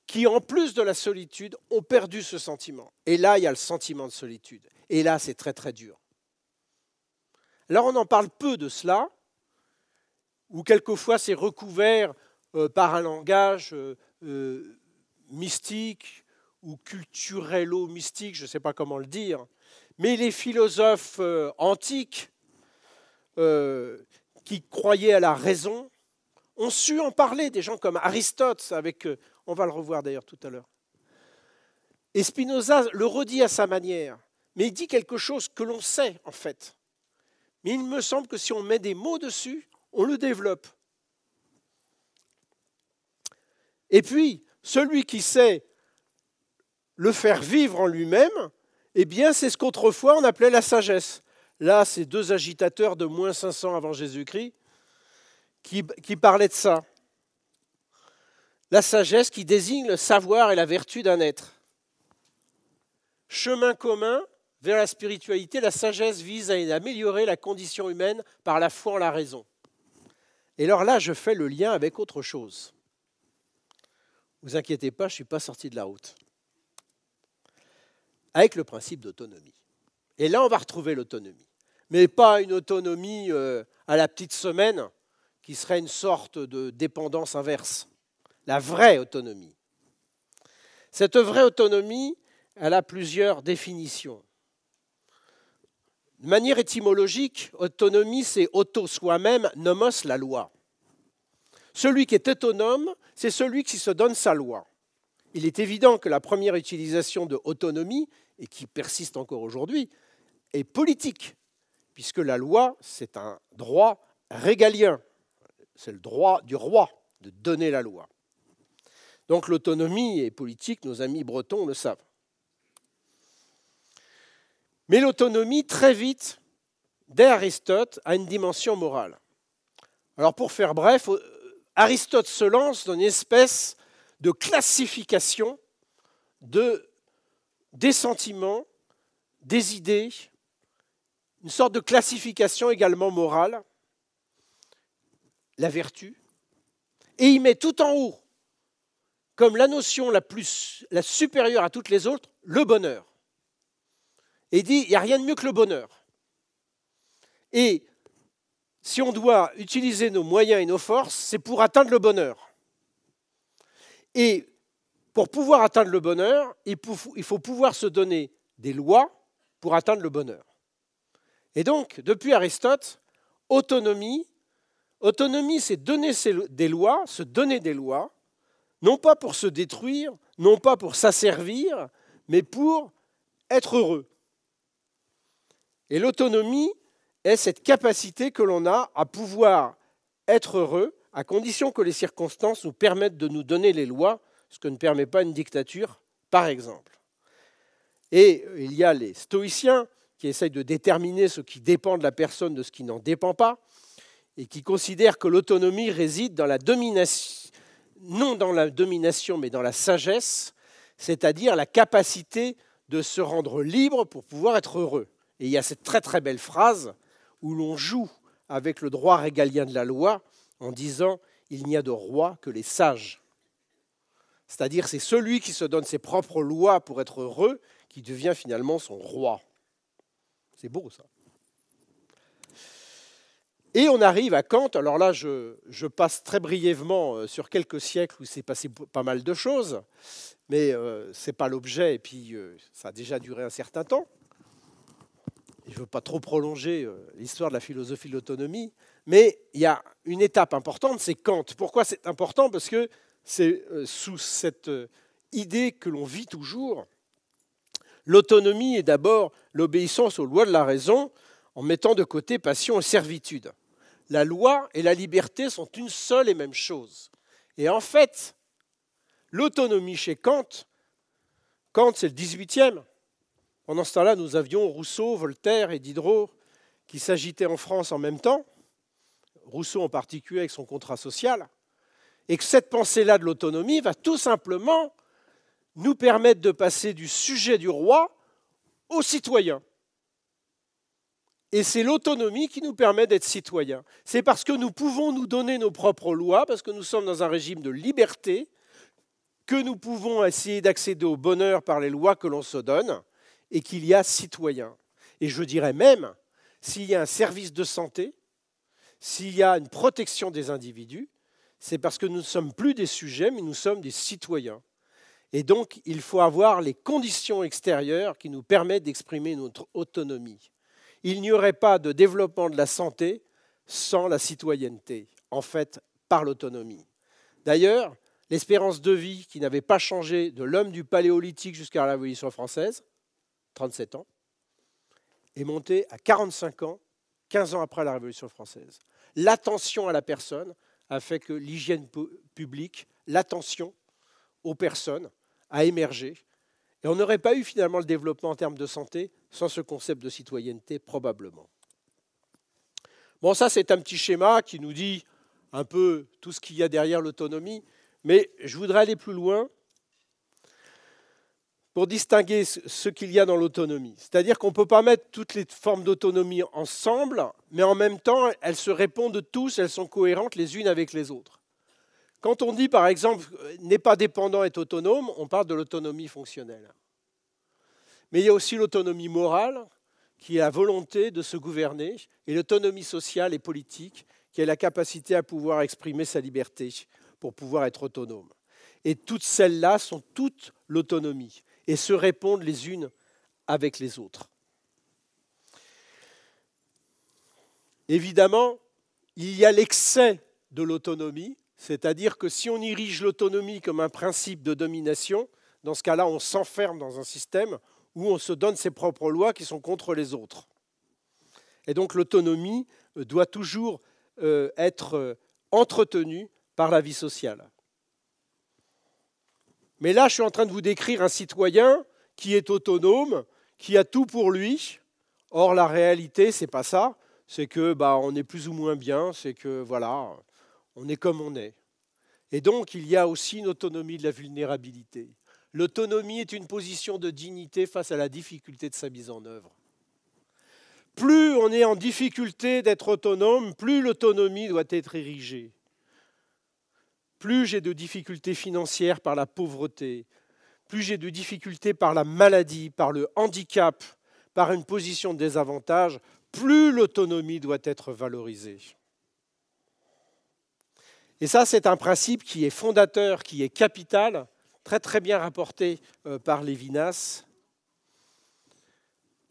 qui, en plus de la solitude, ont perdu ce sentiment. Et là, il y a le sentiment de solitude. Et là, c'est très très dur. Alors on en parle peu de cela, ou quelquefois c'est recouvert euh, par un langage euh, euh, mystique ou culturello-mystique, je ne sais pas comment le dire. Mais les philosophes antiques qui croyaient à la raison ont su en parler, des gens comme Aristote, avec, on va le revoir d'ailleurs tout à l'heure. Et Spinoza le redit à sa manière, mais il dit quelque chose que l'on sait en fait. Mais il me semble que si on met des mots dessus, on le développe. Et puis, celui qui sait le faire vivre en lui-même, eh bien, c'est ce qu'autrefois on appelait la sagesse. Là, c'est deux agitateurs de moins 500 avant Jésus-Christ qui, qui parlaient de ça. La sagesse qui désigne le savoir et la vertu d'un être. Chemin commun vers la spiritualité, la sagesse vise à améliorer la condition humaine par la foi en la raison. Et alors là, je fais le lien avec autre chose. Vous inquiétez pas, je ne suis pas sorti de la route. Avec le principe d'autonomie. Et là, on va retrouver l'autonomie. Mais pas une autonomie euh, à la petite semaine, qui serait une sorte de dépendance inverse la vraie autonomie. Cette vraie autonomie, elle a plusieurs définitions. De manière étymologique, autonomie, c'est auto soi-même, nomos la loi. Celui qui est autonome, c'est celui qui se donne sa loi. Il est évident que la première utilisation de autonomie, et qui persiste encore aujourd'hui, est politique, puisque la loi, c'est un droit régalien. C'est le droit du roi de donner la loi. Donc l'autonomie est politique, nos amis bretons le savent. Mais l'autonomie, très vite, dès Aristote, a une dimension morale. Alors pour faire bref, euh, Aristote se lance dans une espèce de classification de, des sentiments, des idées, une sorte de classification également morale, la vertu, et il met tout en haut comme la notion la, plus, la supérieure à toutes les autres, le bonheur. Et il dit, il n'y a rien de mieux que le bonheur. Et si on doit utiliser nos moyens et nos forces, c'est pour atteindre le bonheur. Et pour pouvoir atteindre le bonheur, il faut pouvoir se donner des lois pour atteindre le bonheur. Et donc, depuis Aristote, autonomie, autonomie, c'est donner des lois, se donner des lois non pas pour se détruire, non pas pour s'asservir, mais pour être heureux. Et l'autonomie est cette capacité que l'on a à pouvoir être heureux, à condition que les circonstances nous permettent de nous donner les lois, ce que ne permet pas une dictature, par exemple. Et il y a les stoïciens qui essayent de déterminer ce qui dépend de la personne de ce qui n'en dépend pas, et qui considèrent que l'autonomie réside dans la domination non dans la domination, mais dans la sagesse, c'est-à-dire la capacité de se rendre libre pour pouvoir être heureux. Et il y a cette très très belle phrase où l'on joue avec le droit régalien de la loi en disant Il n'y a de roi que les sages. C'est-à-dire c'est celui qui se donne ses propres lois pour être heureux qui devient finalement son roi. C'est beau ça. Et on arrive à Kant. Alors là, je, passe très brièvement euh, sur quelques siècles où s'est passé pas mal de choses, mais euh, ce n'est pas l'objet, et puis euh, ça a déjà duré un certain temps. Je ne veux pas trop prolonger l'histoire de la philosophie de l'autonomie, mais il y a une étape importante, c'est Kant. Pourquoi c'est important Parce que c'est sous cette idée que l'on vit toujours, l'autonomie est d'abord l'obéissance aux lois de la raison en mettant de côté passion et servitude la loi et la liberté sont une seule et même chose. Et en fait, l'autonomie chez Kant, Kant c'est le 18e, pendant ce temps-là, nous avions Rousseau, Voltaire et Diderot qui s'agitaient en France en même temps, Rousseau en particulier avec son contrat social, et que cette pensée-là de l'autonomie va tout simplement nous permettre de passer du sujet du roi au citoyen. Et c'est l'autonomie qui nous permet d'être citoyens. C'est parce que nous pouvons nous donner nos propres lois, parce que nous sommes dans un régime de liberté, que nous pouvons essayer d'accéder au bonheur par les lois que l'on se donne, et qu'il y a citoyens. Et je dirais même, s'il y a un service de santé, s'il y a une protection des individus, c'est parce que nous ne sommes plus des sujets, mais nous sommes des citoyens. Et donc, il faut avoir les conditions extérieures qui nous permettent d'exprimer notre autonomie il n'y aurait pas de développement de la santé sans la citoyenneté, en fait par l'autonomie. D'ailleurs, l'espérance de vie qui n'avait pas changé de l'homme du paléolithique jusqu'à la Révolution française, 37 ans, est montée à 45 ans, 15 ans après la Révolution française. L'attention à la personne a fait que l'hygiène publique, l'attention aux personnes a émergé et on n'aurait pas eu finalement le développement en termes de santé sans ce concept de citoyenneté, probablement. Bon, ça, c'est un petit schéma qui nous dit un peu tout ce qu'il y a derrière l'autonomie, mais je voudrais aller plus loin pour distinguer ce qu'il y a dans l'autonomie. C'est-à-dire qu'on ne peut pas mettre toutes les formes d'autonomie ensemble, mais en même temps, elles se répondent tous, elles sont cohérentes les unes avec les autres. Quand on dit, par exemple, euh, n'est pas dépendant, est autonome, on parle de l'autonomie fonctionnelle. Mais il y a aussi l'autonomie morale, qui est la volonté de se gouverner, et l'autonomie sociale et politique, qui est la capacité à pouvoir exprimer sa liberté pour pouvoir être autonome. Et toutes celles-là sont toutes l'autonomie et se répondent les unes avec les autres. Évidemment, il y a l'excès de l'autonomie c'est-à-dire que si on érige l'autonomie comme un principe de domination, dans ce cas-là, on s'enferme dans un système où on se donne ses propres lois qui sont contre les autres. Et donc l'autonomie euh, doit toujours euh, être euh, entretenue par la vie sociale. Mais là, je suis en train de vous décrire un citoyen qui est autonome, qui a tout pour lui. Or, la réalité, c'est pas ça. C'est que, bah, on est plus ou moins bien. C'est que, voilà, on est comme on est. Et donc, il y a aussi une autonomie de la vulnérabilité. L'autonomie est une position de dignité face à la difficulté de sa mise en œuvre. Plus on est en difficulté d'être autonome, plus l'autonomie doit être érigée. Plus j'ai de difficultés financières par la pauvreté, plus j'ai de difficultés par la maladie, par le handicap, par une position de désavantage, plus l'autonomie doit être valorisée. Et ça, c'est un principe qui est fondateur, qui est capital, très très bien rapporté euh, par Lévinas.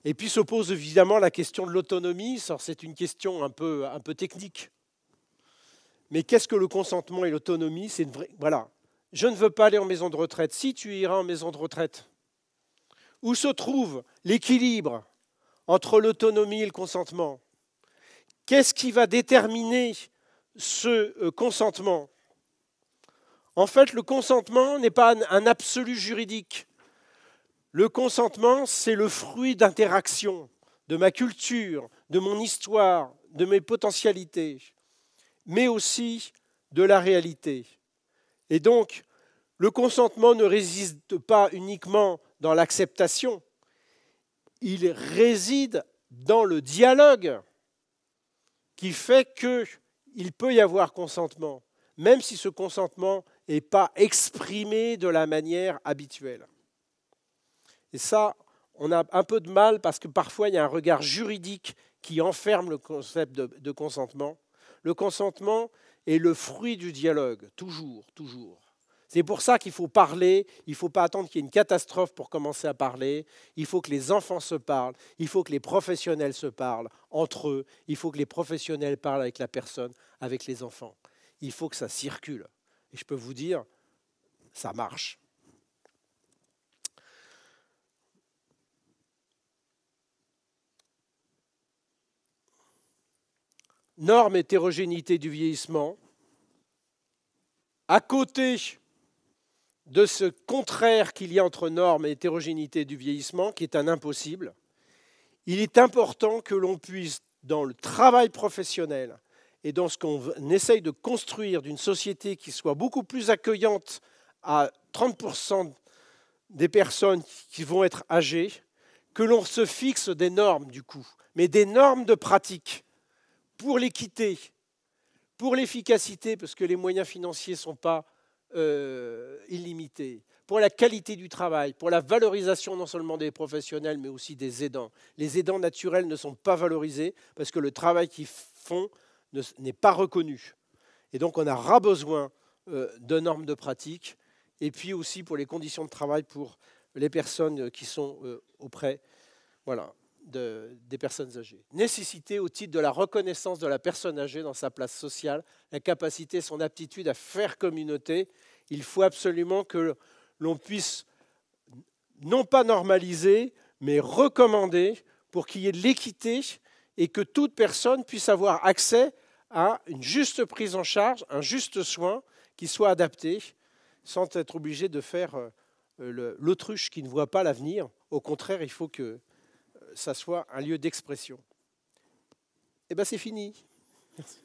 Et puis se pose évidemment la question de l'autonomie. C'est une question un peu, un peu technique. Mais qu'est-ce que le consentement et l'autonomie C'est voilà. Je ne veux pas aller en maison de retraite. Si tu iras en maison de retraite, où se trouve l'équilibre entre l'autonomie et le consentement Qu'est-ce qui va déterminer ce euh, consentement En fait, le consentement n'est pas un absolu juridique. Le consentement, c'est le fruit d'interactions, de ma culture, de mon histoire, de mes potentialités, mais aussi de la réalité. Et donc, le consentement ne réside pas uniquement dans l'acceptation, il réside dans le dialogue qui fait que il peut y avoir consentement, même si ce consentement n'est pas exprimé de la manière habituelle. Et ça, on a un peu de mal parce que parfois il y a un regard juridique qui enferme le concept de, consentement. Le consentement est le fruit du dialogue, toujours, toujours. C'est pour ça qu'il faut parler, il ne faut pas attendre qu'il y ait une catastrophe pour commencer à parler, il faut que les enfants se parlent, il faut que les professionnels se parlent entre eux, il faut que les professionnels parlent avec la personne, avec les enfants. Il faut que ça circule. Et je peux vous dire, ça marche. Norme hétérogénéité du vieillissement. À côté de ce contraire qu'il y a entre normes et hétérogénéité du vieillissement, qui est un impossible, il est important que l'on puisse, dans le travail professionnel et dans ce qu'on essaye de construire d'une société qui soit beaucoup plus accueillante à 30% des personnes qui vont être âgées, que l'on se fixe des normes du coup, mais des normes de pratique pour l'équité, pour l'efficacité, parce que les moyens financiers ne sont pas euh, illimité, pour la qualité du travail, pour la valorisation non seulement des professionnels, mais aussi des aidants. Les aidants naturels ne sont pas valorisés parce que le travail qu'ils font n'est pas reconnu. Et donc on aura besoin euh, de normes de pratique, et puis aussi pour les conditions de travail pour les personnes qui sont euh, auprès. Voilà des personnes âgées. Nécessité au titre de la reconnaissance de la personne âgée dans sa place sociale, la capacité, son aptitude à faire communauté. Il faut absolument que l'on puisse non pas normaliser, mais recommander pour qu'il y ait de l'équité et que toute personne puisse avoir accès à une juste prise en charge, un juste soin qui soit adapté, sans être obligé de faire euh, l'autruche qui ne voit pas l'avenir. Au contraire, il faut que ça soit un lieu d'expression. Eh bien, c'est fini. Merci.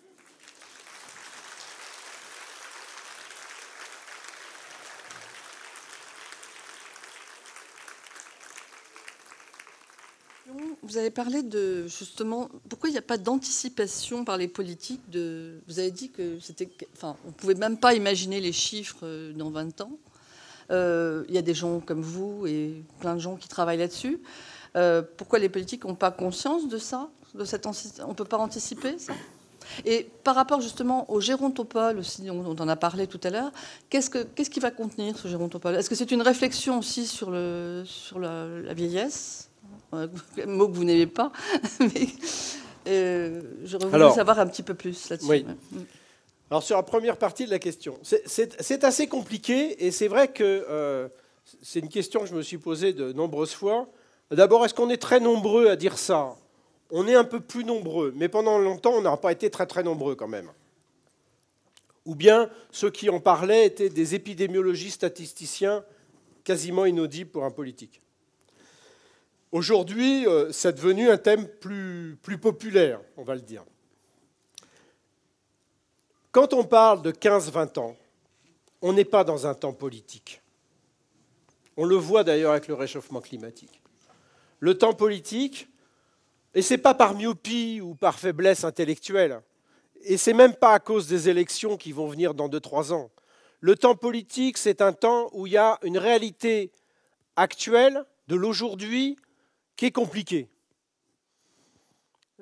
Vous avez parlé de justement pourquoi il n'y a pas d'anticipation par les politiques. De, vous avez dit que c'était, enfin, on pouvait même pas imaginer les chiffres euh, dans 20 ans. Euh, il y a des gens comme vous et plein de gens qui travaillent là-dessus. Euh, pourquoi les politiques n'ont pas conscience de ça de cette On ne peut pas anticiper ça et par rapport justement au gérontopole aussi, dont on en a parlé tout à l'heure, qu'est-ce, que, qu'est-ce qui va contenir ce gérontopole Est-ce que c'est une réflexion aussi sur, le, sur la, vieillesse Un euh, mot que vous n'aimez pas, mais euh, savoir un petit peu plus là-dessus. Mm. Alors sur la première partie de la question, c'est, assez compliqué et c'est vrai que euh, c'est une question que je me suis posée de nombreuses fois. D'abord, est-ce qu'on est très nombreux à dire ça On est un peu plus nombreux, mais pendant longtemps, on n'a pas été très très nombreux quand même. Ou bien, ceux qui en parlaient étaient des épidémiologistes statisticiens quasiment inaudibles pour un politique. Aujourd'hui, euh, c'est devenu un thème plus, plus populaire, on va le dire. Quand on parle de 15-20 ans, on n'est pas dans un temps politique. On le voit d'ailleurs avec le réchauffement climatique le temps politique, et ce n'est pas par myopie ou par faiblesse intellectuelle, et ce n'est même pas à cause des élections qui vont venir dans 2-3 ans. Le temps politique, c'est un temps où il y a une réalité actuelle de l'aujourd'hui qui est compliquée.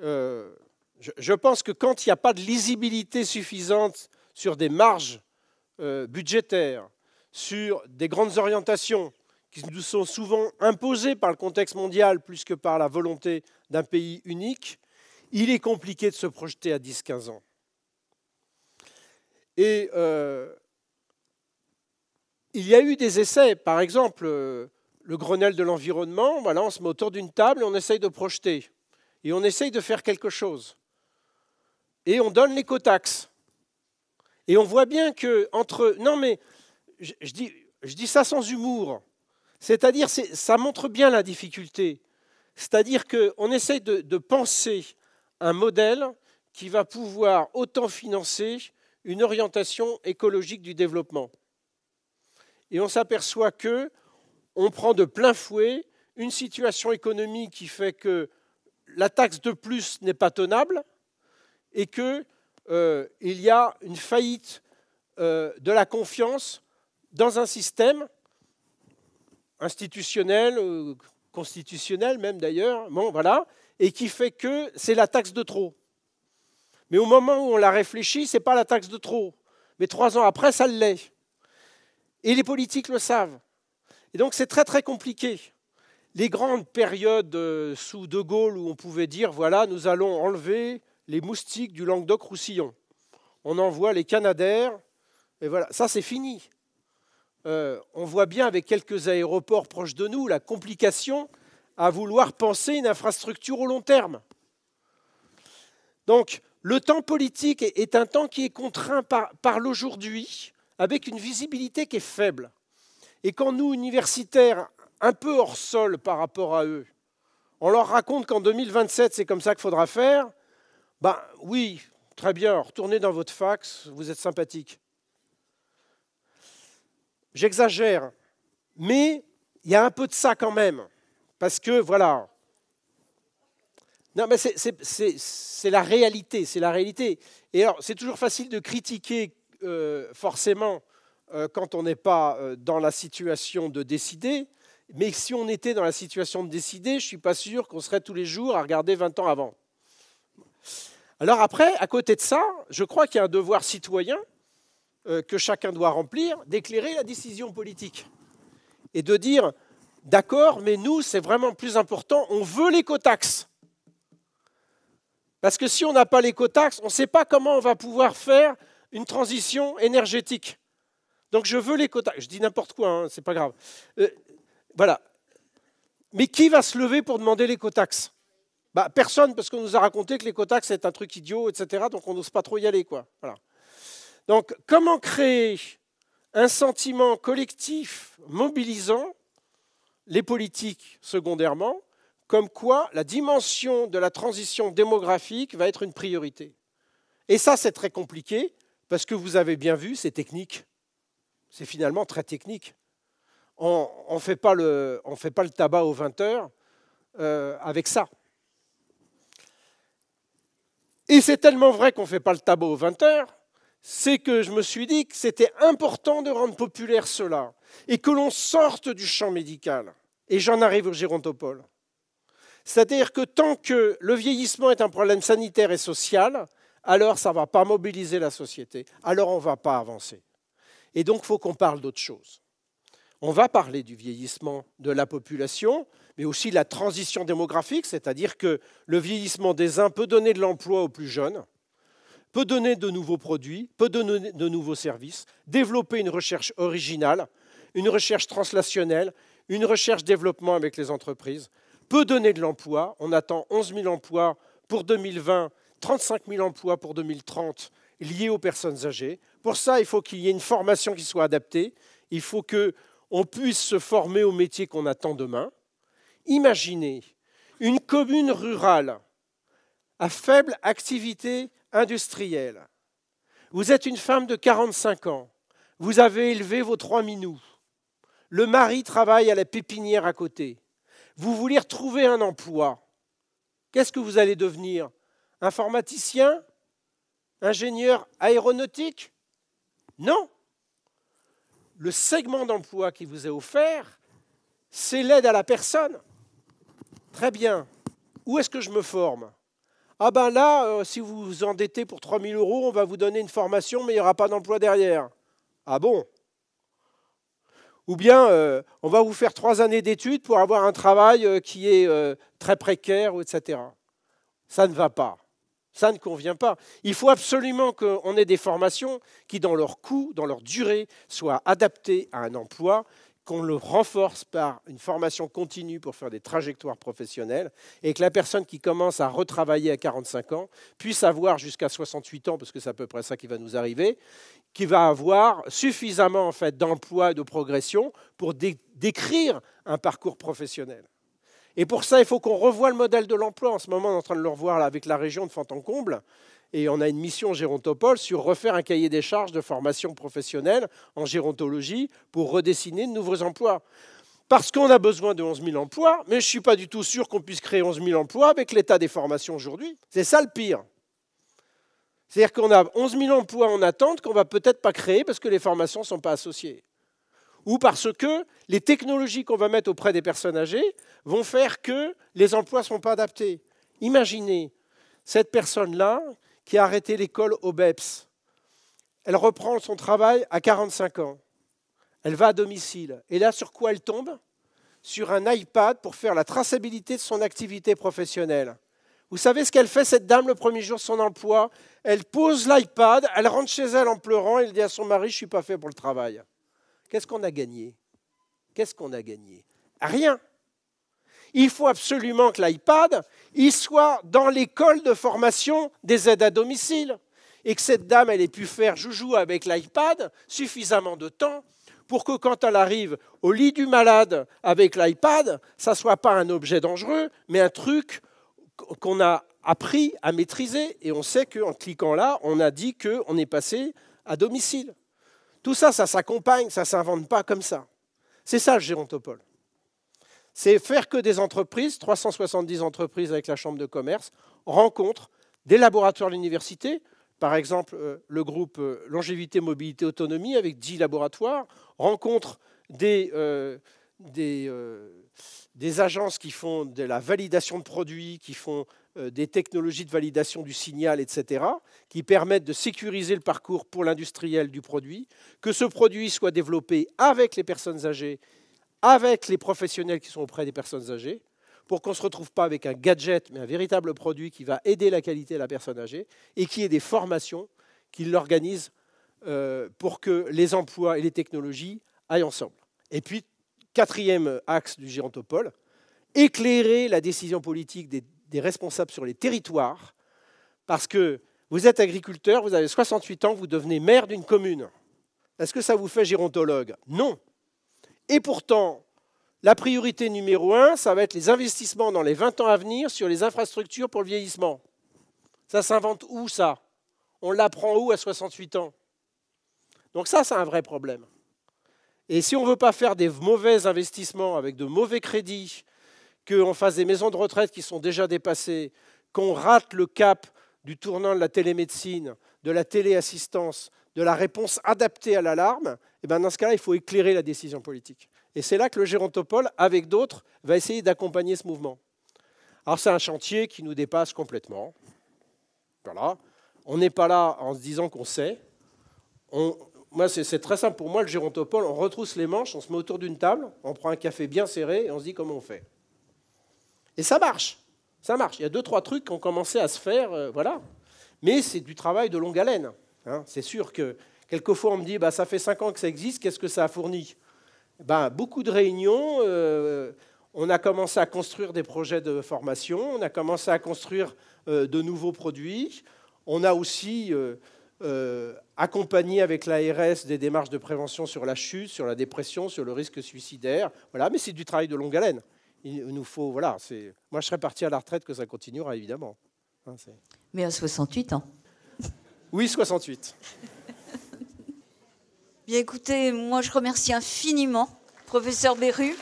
Euh, je, pense que quand il n'y a pas de lisibilité suffisante sur des marges euh, budgétaires, sur des grandes orientations, qui nous sont souvent imposés par le contexte mondial plus que par la volonté d'un pays unique, il est compliqué de se projeter à 10-15 ans. Et euh, il y a eu des essais, par exemple, euh, le Grenelle de l'environnement, on se met autour d'une table et on essaye de projeter. Et on essaye de faire quelque chose. Et on donne l'écotaxe. Et on voit bien que entre... Non mais, je dis ça sans humour. C'est-à-dire, ça montre bien la difficulté. C'est-à-dire qu'on essaie de, penser un modèle qui va pouvoir autant financer une orientation écologique du développement. Et on s'aperçoit que on prend de plein fouet une situation économique qui fait que la taxe de plus n'est pas tenable et qu'il euh, y a une faillite euh, de la confiance dans un système institutionnel, euh, constitutionnel, même d'ailleurs, bon, voilà, et qui fait que c'est la taxe de trop. Mais au moment où on la réfléchit, ce n'est pas la taxe de trop. Mais trois ans après, ça l'est. Et les politiques le savent. Et donc c'est très très compliqué. Les grandes périodes euh, sous De Gaulle où on pouvait dire, voilà, nous allons enlever les moustiques du Languedoc-Roussillon. On envoie les Canadaires, et voilà, ça c'est fini. Euh, on voit bien avec quelques aéroports proches de nous la complication à vouloir penser une infrastructure au long terme. Donc, le temps politique est un temps qui est contraint par, par l'aujourd'hui, avec une visibilité qui est faible. Et quand nous, universitaires, un peu hors sol par rapport à eux, on leur raconte qu'en 2027, c'est comme ça qu'il faudra faire, ben oui, très bien, retournez dans votre fax, vous êtes sympathique. J'exagère, mais il y a un peu de ça quand même. Parce que, voilà. Non, mais c'est la réalité, c'est la réalité. Et alors, c'est toujours facile de critiquer, euh, forcément, euh, quand on n'est pas euh, dans la situation de décider. Mais si on était dans la situation de décider, je ne suis pas sûr qu'on serait tous les jours à regarder 20 ans avant. Alors après, à côté de ça, je crois qu'il y a un devoir citoyen euh, que chacun doit remplir, d'éclairer la décision politique et de dire, d'accord, mais nous, c'est vraiment plus important, on veut l'écotaxe. Parce que si on n'a pas l'écotaxe, on ne sait pas comment on va pouvoir faire une transition énergétique. Donc je veux l'écotaxe. Je dis n'importe quoi, hein, c'est pas grave. Euh, voilà. Mais qui va se lever pour demander l'écotaxe bah, Personne, parce qu'on nous a raconté que l'écotaxe est un truc idiot, etc. Donc on n'ose pas trop y aller. Quoi. Voilà. Donc, comment créer un sentiment collectif mobilisant les politiques secondairement, comme quoi la dimension de la transition démographique va être une priorité Et ça, c'est très compliqué, parce que vous avez bien vu, c'est technique. C'est finalement très technique. On ne fait, pas le tabac aux 20 heures euh, avec ça. Et c'est tellement vrai qu'on ne fait pas le tabac aux 20 heures c'est que je me suis dit que c'était important de rendre populaire cela et que l'on sorte du champ médical. Et j'en arrive au gérontopole. C'est-à-dire que tant que le vieillissement est un problème sanitaire et social, alors ça ne va pas mobiliser la société, alors on ne va pas avancer. Et donc il faut qu'on parle d'autre chose. On va parler du vieillissement de la population, mais aussi de la transition démographique, c'est-à-dire que le vieillissement des uns peut donner de l'emploi aux plus jeunes, peut donner de nouveaux produits, peut donner de nouveaux services, développer une recherche originale, une recherche translationnelle, une recherche développement avec les entreprises, peut donner de l'emploi. On attend 11 000 emplois pour 2020, 35 000 emplois pour 2030 liés aux personnes âgées. Pour ça, il faut qu'il y ait une formation qui soit adaptée. Il faut qu'on puisse se former au métier qu'on attend demain. Imaginez une commune rurale à faible activité industrielle. Vous êtes une femme de 45 ans. Vous avez élevé vos trois minous. Le mari travaille à la pépinière à côté. Vous voulez retrouver un emploi. Qu'est-ce que vous allez devenir Informaticien Ingénieur aéronautique Non. Le segment d'emploi qui vous est offert, c'est l'aide à la personne. Très bien. Où est-ce que je me forme ah ben là, euh, si vous vous endettez pour 3 000 euros, on va vous donner une formation, mais il n'y aura pas d'emploi derrière. Ah bon Ou bien, euh, on va vous faire trois années d'études pour avoir un travail euh, qui est très précaire, etc. Ça ne va pas. Ça ne convient pas. Il faut absolument qu'on ait des formations qui, dans leur coût, dans leur durée, soient adaptées à un emploi qu'on le renforce par une formation continue pour faire des trajectoires professionnelles et que la personne qui commence à retravailler à 45 ans puisse avoir jusqu'à 68 ans, parce que c'est à peu près ça qui va nous arriver, qui va avoir suffisamment en fait, d'emplois, de progression pour décrire un parcours professionnel. Et pour ça, il faut qu'on revoie le modèle de l'emploi. En ce moment, on est en train de le revoir avec la région de en comble et on a une mission Gérontopole sur refaire un cahier des charges de formation professionnelle en gérontologie pour redessiner de nouveaux emplois. Parce qu'on a besoin de 11 000 emplois, mais je ne suis pas du tout sûr qu'on puisse créer 11 000 emplois avec l'état des formations aujourd'hui. C'est ça le pire. C'est-à-dire qu'on a 11 000 emplois en attente qu'on ne va peut-être pas créer parce que les formations ne sont pas associées. Ou parce que les technologies qu'on va mettre auprès des personnes âgées vont faire que les emplois ne sont pas adaptés. Imaginez cette personne-là qui a arrêté l'école au BEPS. Elle reprend son travail à 45 ans. Elle va à domicile. Et là, sur quoi elle tombe Sur un iPad pour faire la traçabilité de son activité professionnelle. Vous savez ce qu'elle fait, cette dame, le premier jour de son emploi Elle pose l'iPad, elle rentre chez elle en pleurant, elle dit à son mari, je ne suis pas fait pour le travail. Qu'est-ce qu'on a gagné Qu'est-ce qu'on a gagné Rien. Il faut absolument que l'iPad, il soit dans l'école de formation des aides à domicile et que cette dame, elle ait pu faire joujou avec l'iPad suffisamment de temps pour que quand elle arrive au lit du malade avec l'iPad, ça ne soit pas un objet dangereux, mais un truc qu'on a appris à maîtriser. Et on sait qu'en cliquant là, on a dit qu'on est passé à domicile. Tout ça, ça s'accompagne, ça ne s'invente pas comme ça. C'est ça le gérontopole c'est faire que des entreprises, 370 entreprises avec la Chambre de commerce, rencontrent des laboratoires de l'université, par exemple euh, le groupe euh, Longévité, Mobilité, Autonomie avec 10 laboratoires, rencontrent euh, des, agences qui font de la validation de produits, qui font des technologies de validation du signal, etc., qui permettent de sécuriser le parcours pour l'industriel du produit, que ce produit soit développé avec les personnes âgées avec les professionnels qui sont auprès des personnes âgées, pour qu'on ne se retrouve pas avec un gadget, mais un véritable produit qui va aider la qualité de la personne âgée, et qui ait des formations qui l'organisent euh, pour que les emplois et les technologies aillent ensemble. Et puis, quatrième axe du Géantopole, éclairer la décision politique des, des, responsables sur les territoires, parce que vous êtes agriculteur, vous avez 68 ans, vous devenez maire d'une commune. Est-ce que ça vous fait gérontologue Non. Et pourtant, la priorité numéro un, ça va être les investissements dans les 20 ans à venir sur les infrastructures pour le vieillissement. Ça s'invente où ça On l'apprend où à 68 ans Donc ça, c'est un vrai problème. Et si on ne veut pas faire des mauvais investissements avec de mauvais crédits, qu'on fasse des maisons de retraite qui sont déjà dépassées, qu'on rate le cap du tournant de la télémédecine, de la téléassistance, de la réponse adaptée à l'alarme, eh ben, dans ce cas-là, il faut éclairer la décision politique. Et c'est là que le gérontopole, avec d'autres, va essayer d'accompagner ce mouvement. Alors c'est un chantier qui nous dépasse complètement. Voilà. On n'est pas là en se disant qu'on sait. moi, c'est très simple pour moi, le gérontopole, on retrousse les manches, on se met autour d'une table, on prend un café bien serré et on se dit comment on fait. Et ça marche. Ça marche. Il y a deux, trois trucs qui ont commencé à se faire, euh, voilà. Mais c'est du travail de longue haleine. Hein. C'est sûr que Quelquefois, on me dit, bah, ça fait cinq ans que ça existe, qu'est-ce que ça a fourni ben, Beaucoup de réunions, euh, on a commencé à construire des projets de formation, on a commencé à construire euh, de nouveaux produits, on a aussi euh, accompagné avec l'ARS des démarches de prévention sur la chute, sur la dépression, sur le risque suicidaire. Voilà, mais c'est du travail de longue haleine. Il nous faut, voilà, c'est... Moi, je serais parti à la retraite que ça continuera, évidemment. Hein, mais à 68 ans. Oui, 68. Bien écoutez, moi je remercie infiniment professeur Berru.